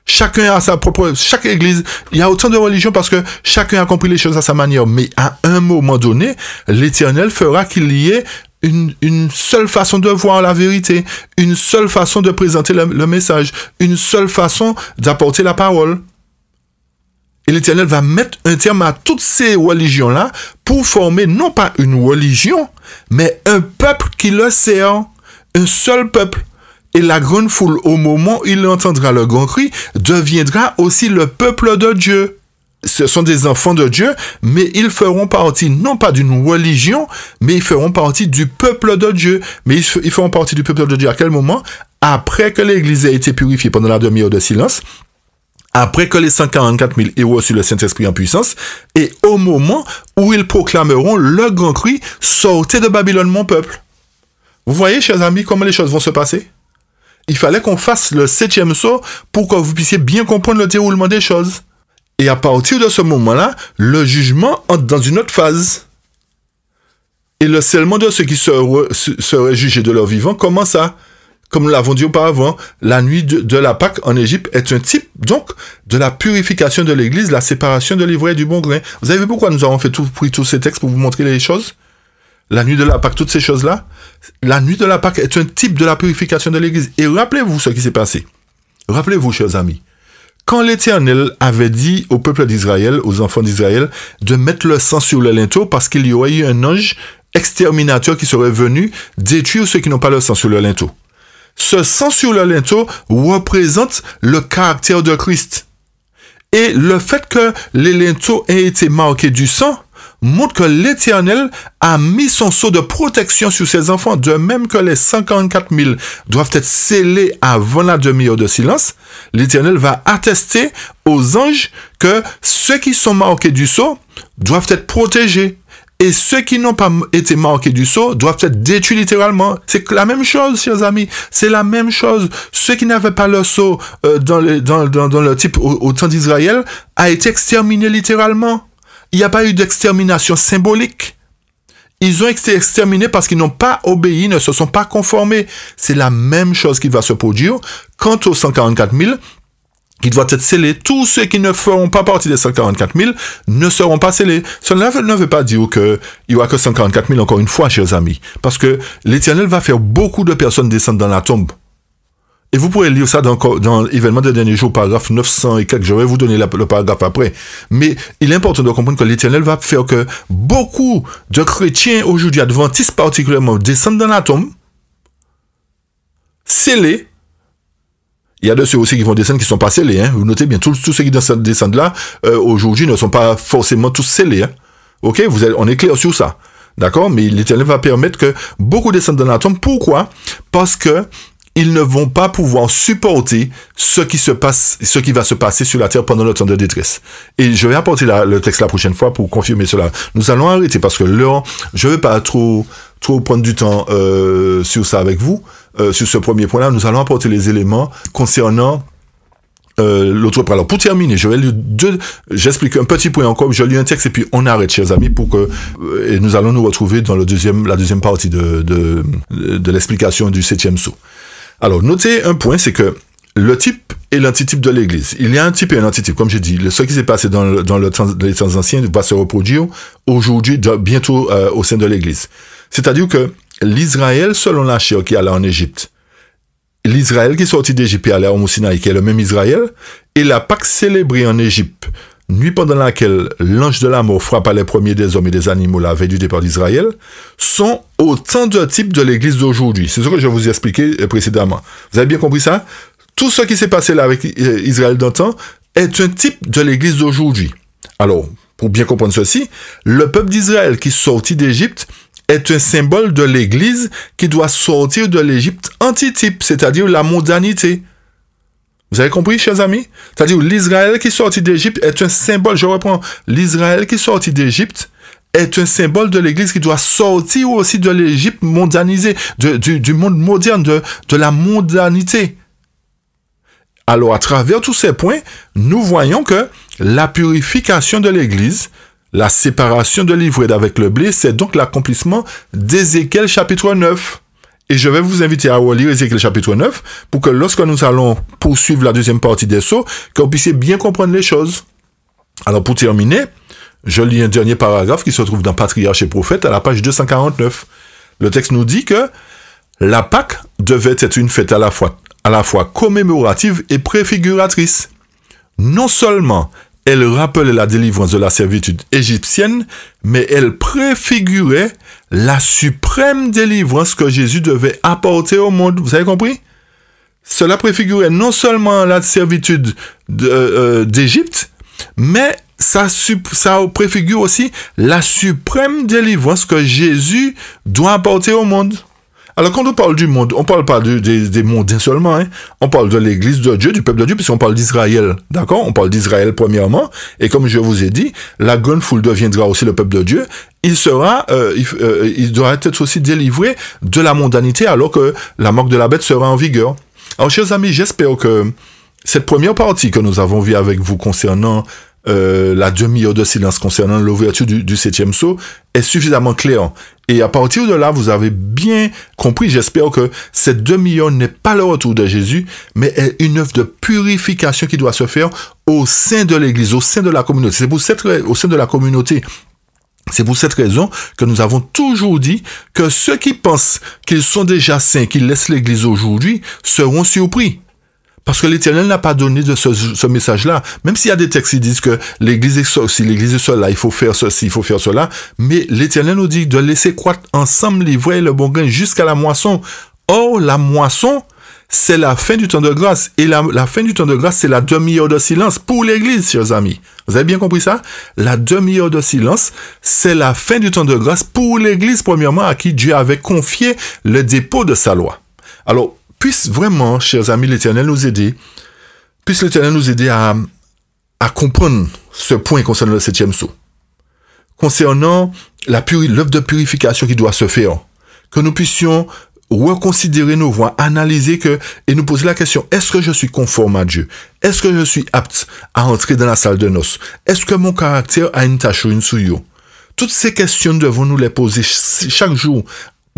Chacun a sa propre... Chaque église, il y a autant de religions parce que chacun a compris les choses à sa manière. Mais à un moment donné, l'Éternel fera qu'il y ait une, une, seule façon de voir la vérité, une seule façon de présenter le message, une seule façon d'apporter la parole. Et l'Éternel va mettre un terme à toutes ces religions-là pour former non pas une religion, mais un peuple qui le sert, un seul peuple. Et la grande foule, au moment où il entendra le grand cri, deviendra aussi le peuple de Dieu. Ce sont des enfants de Dieu, mais ils feront partie non pas d'une religion, mais ils feront partie du peuple de Dieu. Mais ils feront partie du peuple de Dieu à quel moment Après que l'Église a été purifiée pendant la demi-heure de silence, après que les 144 000 aient reçu le Saint-Esprit en puissance, et au moment où ils proclameront le grand cri, sortez de Babylone mon peuple. Vous voyez, chers amis, comment les choses vont se passer Il fallait qu'on fasse le septième saut pour que vous puissiez bien comprendre le déroulement des choses. Et à partir de ce moment-là, le jugement entre dans une autre phase. Et le scellement de ceux qui seraient, jugés de leur vivant commence à comme nous l'avons dit auparavant, la nuit de, la Pâque en Égypte est un type, donc, de la purification de l'Église, la séparation de l'ivraie du bon grain. Vous avez vu pourquoi nous avons fait tout, pris tous ces textes pour vous montrer les choses La nuit de la Pâque, toutes ces choses-là. La nuit de la Pâque est un type de la purification de l'Église. Et rappelez-vous ce qui s'est passé. Rappelez-vous, chers amis. Quand l'Éternel avait dit au peuple d'Israël, aux enfants d'Israël, de mettre le sang sur le linteau parce qu'il y aurait eu un ange exterminateur qui serait venu détruire ceux qui n'ont pas le sang sur le linteau. Ce sang sur le linteau représente le caractère de Christ. Et le fait que les linteaux aient été marqués du sang montre que l'Éternel a mis son sceau de protection sur ses enfants, de même que les 54 000 doivent être scellés avant la demi-heure de silence. L'Éternel va attester aux anges que ceux qui sont marqués du sceau doivent être protégés. Et ceux qui n'ont pas été marqués du sceau doivent être détruits littéralement. C'est la même chose, chers amis. C'est la même chose. Ceux qui n'avaient pas leur sceau euh, dans, le, dans, le type au, temps d'Israël a été exterminé littéralement. Il n'y a pas eu d'extermination symbolique. Ils ont été exterminés parce qu'ils n'ont pas obéi, ne se sont pas conformés. C'est la même chose qui va se produire. Quant aux 144 000, qui doit être scellé. Tous ceux qui ne feront pas partie des 144 000 ne seront pas scellés. Cela ne veut pas dire qu'il n'y aura que 144 000 encore une fois, chers amis. Parce que l'Éternel va faire beaucoup de personnes descendre dans la tombe. Et vous pourrez lire ça dans, l'événement des derniers jours, paragraphe 900 et Je vais vous donner le paragraphe après. Mais il est important de comprendre que l'Éternel va faire que beaucoup de chrétiens aujourd'hui, adventistes particulièrement, descendent dans la tombe, scellés, il y a de ceux aussi qui vont descendre qui sont pas scellés. Hein. Vous notez bien, tous, ceux qui descendent là, euh, aujourd'hui, ne sont pas forcément tous scellés. Hein. OK Vous On est clair sur ça. D'accord Mais l'Éternel va permettre que beaucoup descendent dans la tombe. Pourquoi Parce que ils ne vont pas pouvoir supporter ce qui se passe, ce qui va se passer sur la terre pendant notre temps de détresse. Et je vais apporter le texte la prochaine fois pour confirmer cela. Nous allons arrêter parce que là, je ne veux pas trop, trop prendre du temps euh, sur ça avec vous. Euh, sur ce premier point-là, nous allons apporter les éléments concernant euh, l'autre point. Alors, pour terminer, je vais j'explique un petit point encore, je lis un texte et puis on arrête, chers amis, pour que, euh, et nous allons nous retrouver dans le deuxième, la deuxième partie de, de, de l'explication du septième saut. Alors, notez un point, c'est que le type et l'antitype de l'Église. Il y a un type et un antitype. Comme j'ai dit, ce qui s'est passé dans, le, dans, le, les temps anciens va se reproduire aujourd'hui, bientôt euh, au sein de l'Église. C'est-à-dire que l'Israël, selon la chair qui allait en Égypte, l'Israël qui sortit d'Égypte et allait au Moussinaï, qui est le même Israël, et la Pâque célébrée en Égypte, nuit pendant laquelle l'ange de la mort frappa les premiers des hommes et des animaux la veille du départ d'Israël, sont autant de types de l'Église d'aujourd'hui. C'est ce que je vous ai expliqué euh, précédemment. Vous avez bien compris ça Tout ce qui s'est passé là avec euh, Israël d'antan est un type de l'Église d'aujourd'hui. Alors, pour bien comprendre ceci, le peuple d'Israël qui sortit d'Égypte est un symbole de l'Église qui doit sortir de l'Égypte antitype, c'est-à-dire la modernité. Vous avez compris, chers amis C'est-à-dire l'Israël qui sortit d'Égypte est un symbole, je reprends, l'Israël qui sortit d'Égypte est un symbole de l'Église qui doit sortir aussi de l'Égypte modernisée, du, monde moderne, de, la modernité. Alors, à travers tous ces points, nous voyons que la purification de l'Église, la séparation de l'ivraie avec le blé, c'est donc l'accomplissement d'Ézéchiel chapitre 9. Et je vais vous inviter à relire Ézéchiel chapitre 9 pour que lorsque nous allons poursuivre la deuxième partie des sceaux, que vous puissiez bien comprendre les choses. Alors pour terminer, je lis un dernier paragraphe qui se trouve dans Patriarche et Prophète à la page 249. Le texte nous dit que la Pâque devait être une fête à la fois, à la fois commémorative et préfiguratrice. Non seulement elle rappelait la délivrance de la servitude égyptienne, mais elle préfigurait la suprême délivrance que Jésus devait apporter au monde. Vous avez compris Cela préfigurait non seulement la servitude euh, euh, d'Égypte, mais ça, ça préfigure aussi la suprême délivrance que Jésus doit apporter au monde. Alors quand on parle du monde, on parle pas de, des mondains seulement, hein. on parle de l'Église de Dieu, du peuple de Dieu, puisqu'on parle d'Israël, d'accord On parle d'Israël premièrement, et comme je vous ai dit, la grande foule deviendra aussi le peuple de Dieu, il sera, euh, il, euh, il doit être aussi délivré de la mondanité alors que la marque de la bête sera en vigueur. Alors chers amis, j'espère que cette première partie que nous avons vue avec vous concernant euh, la demi-heure de silence concernant l'ouverture du, septième saut est suffisamment claire. Et à partir de là, vous avez bien compris, j'espère que cette demi-heure n'est pas le retour de Jésus, mais est une œuvre de purification qui doit se faire au sein de l'Église, au sein de la communauté. C'est pour cette au sein de la communauté c'est pour cette raison que nous avons toujours dit que ceux qui pensent qu'ils sont déjà saints, qu'ils laissent l'Église aujourd'hui, seront surpris. Parce que l'Éternel n'a pas donné de ce, message-là. Même s'il y a des textes qui disent que l'Église est si l'Église est là il faut faire ceci, il faut faire cela, mais l'Éternel nous dit de laisser croître ensemble les et le bon grain jusqu'à la moisson. Or, la moisson, c'est la fin du temps de grâce. Et la, la fin du temps de grâce, c'est la demi-heure de silence pour l'Église, chers amis. Vous avez bien compris ça La demi-heure de silence, c'est la fin du temps de grâce pour l'Église, premièrement, à qui Dieu avait confié le dépôt de sa loi. Alors, puisse vraiment, chers amis, l'Éternel nous aider. Puisse l'Éternel nous aider à, comprendre ce point concernant le septième saut, Concernant l'œuvre de purification qui doit se faire. Que nous puissions reconsidérer nos voies, analyser que, et nous poser la question, est-ce que je suis conforme à Dieu? Est-ce que je suis apte à entrer dans la salle de noces? Est-ce que mon caractère a une tache ou une souillure? Toutes ces questions, devons nous les poser chaque jour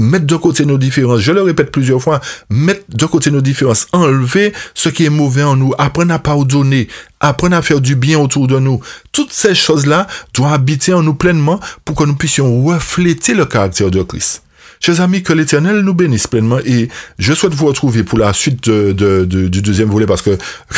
mettre de côté nos différences. Je le répète plusieurs fois, mettre de côté nos différences, enlever ce qui est mauvais en nous, apprendre à pardonner, apprendre à faire du bien autour de nous. Toutes ces choses-là doivent habiter en nous pleinement pour que nous puissions refléter le caractère de Christ. Chers amis, que l'Éternel nous bénisse pleinement et je souhaite vous retrouver pour la suite de, du deuxième volet parce que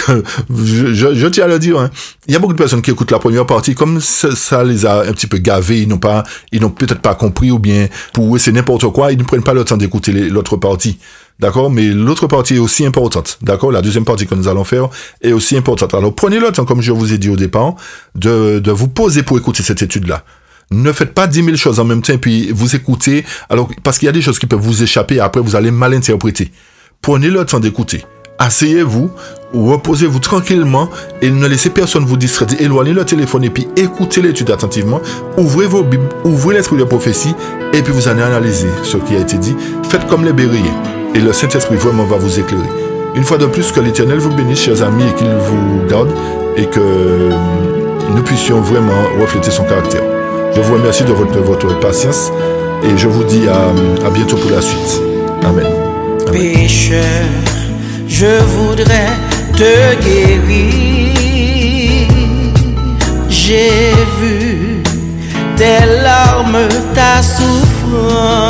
je, tiens à le dire, hein. il y a beaucoup de personnes qui écoutent la première partie comme ça, les a un petit peu gavés, ils n'ont pas, ils n'ont peut-être pas compris ou bien pour eux c'est n'importe quoi, ils ne prennent pas le temps d'écouter l'autre partie. D'accord Mais l'autre partie est aussi importante. D'accord La deuxième partie que nous allons faire est aussi importante. Alors prenez le temps, comme je vous ai dit au départ, de, de vous poser pour écouter cette étude-là ne faites pas dix mille choses en même temps, puis vous écoutez, alors, parce qu'il y a des choses qui peuvent vous échapper, Et après vous allez mal interpréter. Prenez le temps d'écouter. Asseyez-vous, reposez-vous tranquillement et ne laissez personne vous distraire. Éloignez le téléphone et puis écoutez l'étude attentivement. Ouvrez vos Bibles, ouvrez l'esprit de prophétie et puis vous allez analyser ce qui a été dit. Faites comme les bériers et le Saint-Esprit vraiment va vous éclairer. Une fois de plus, que l'Éternel vous bénisse, chers amis, et qu'il vous garde et que euh, nous puissions vraiment refléter son caractère. Je vous remercie de votre, patience et je vous dis à, bientôt pour la suite. Amen. Pécheur, je voudrais te guérir. J'ai vu tes larmes, ta souffrance.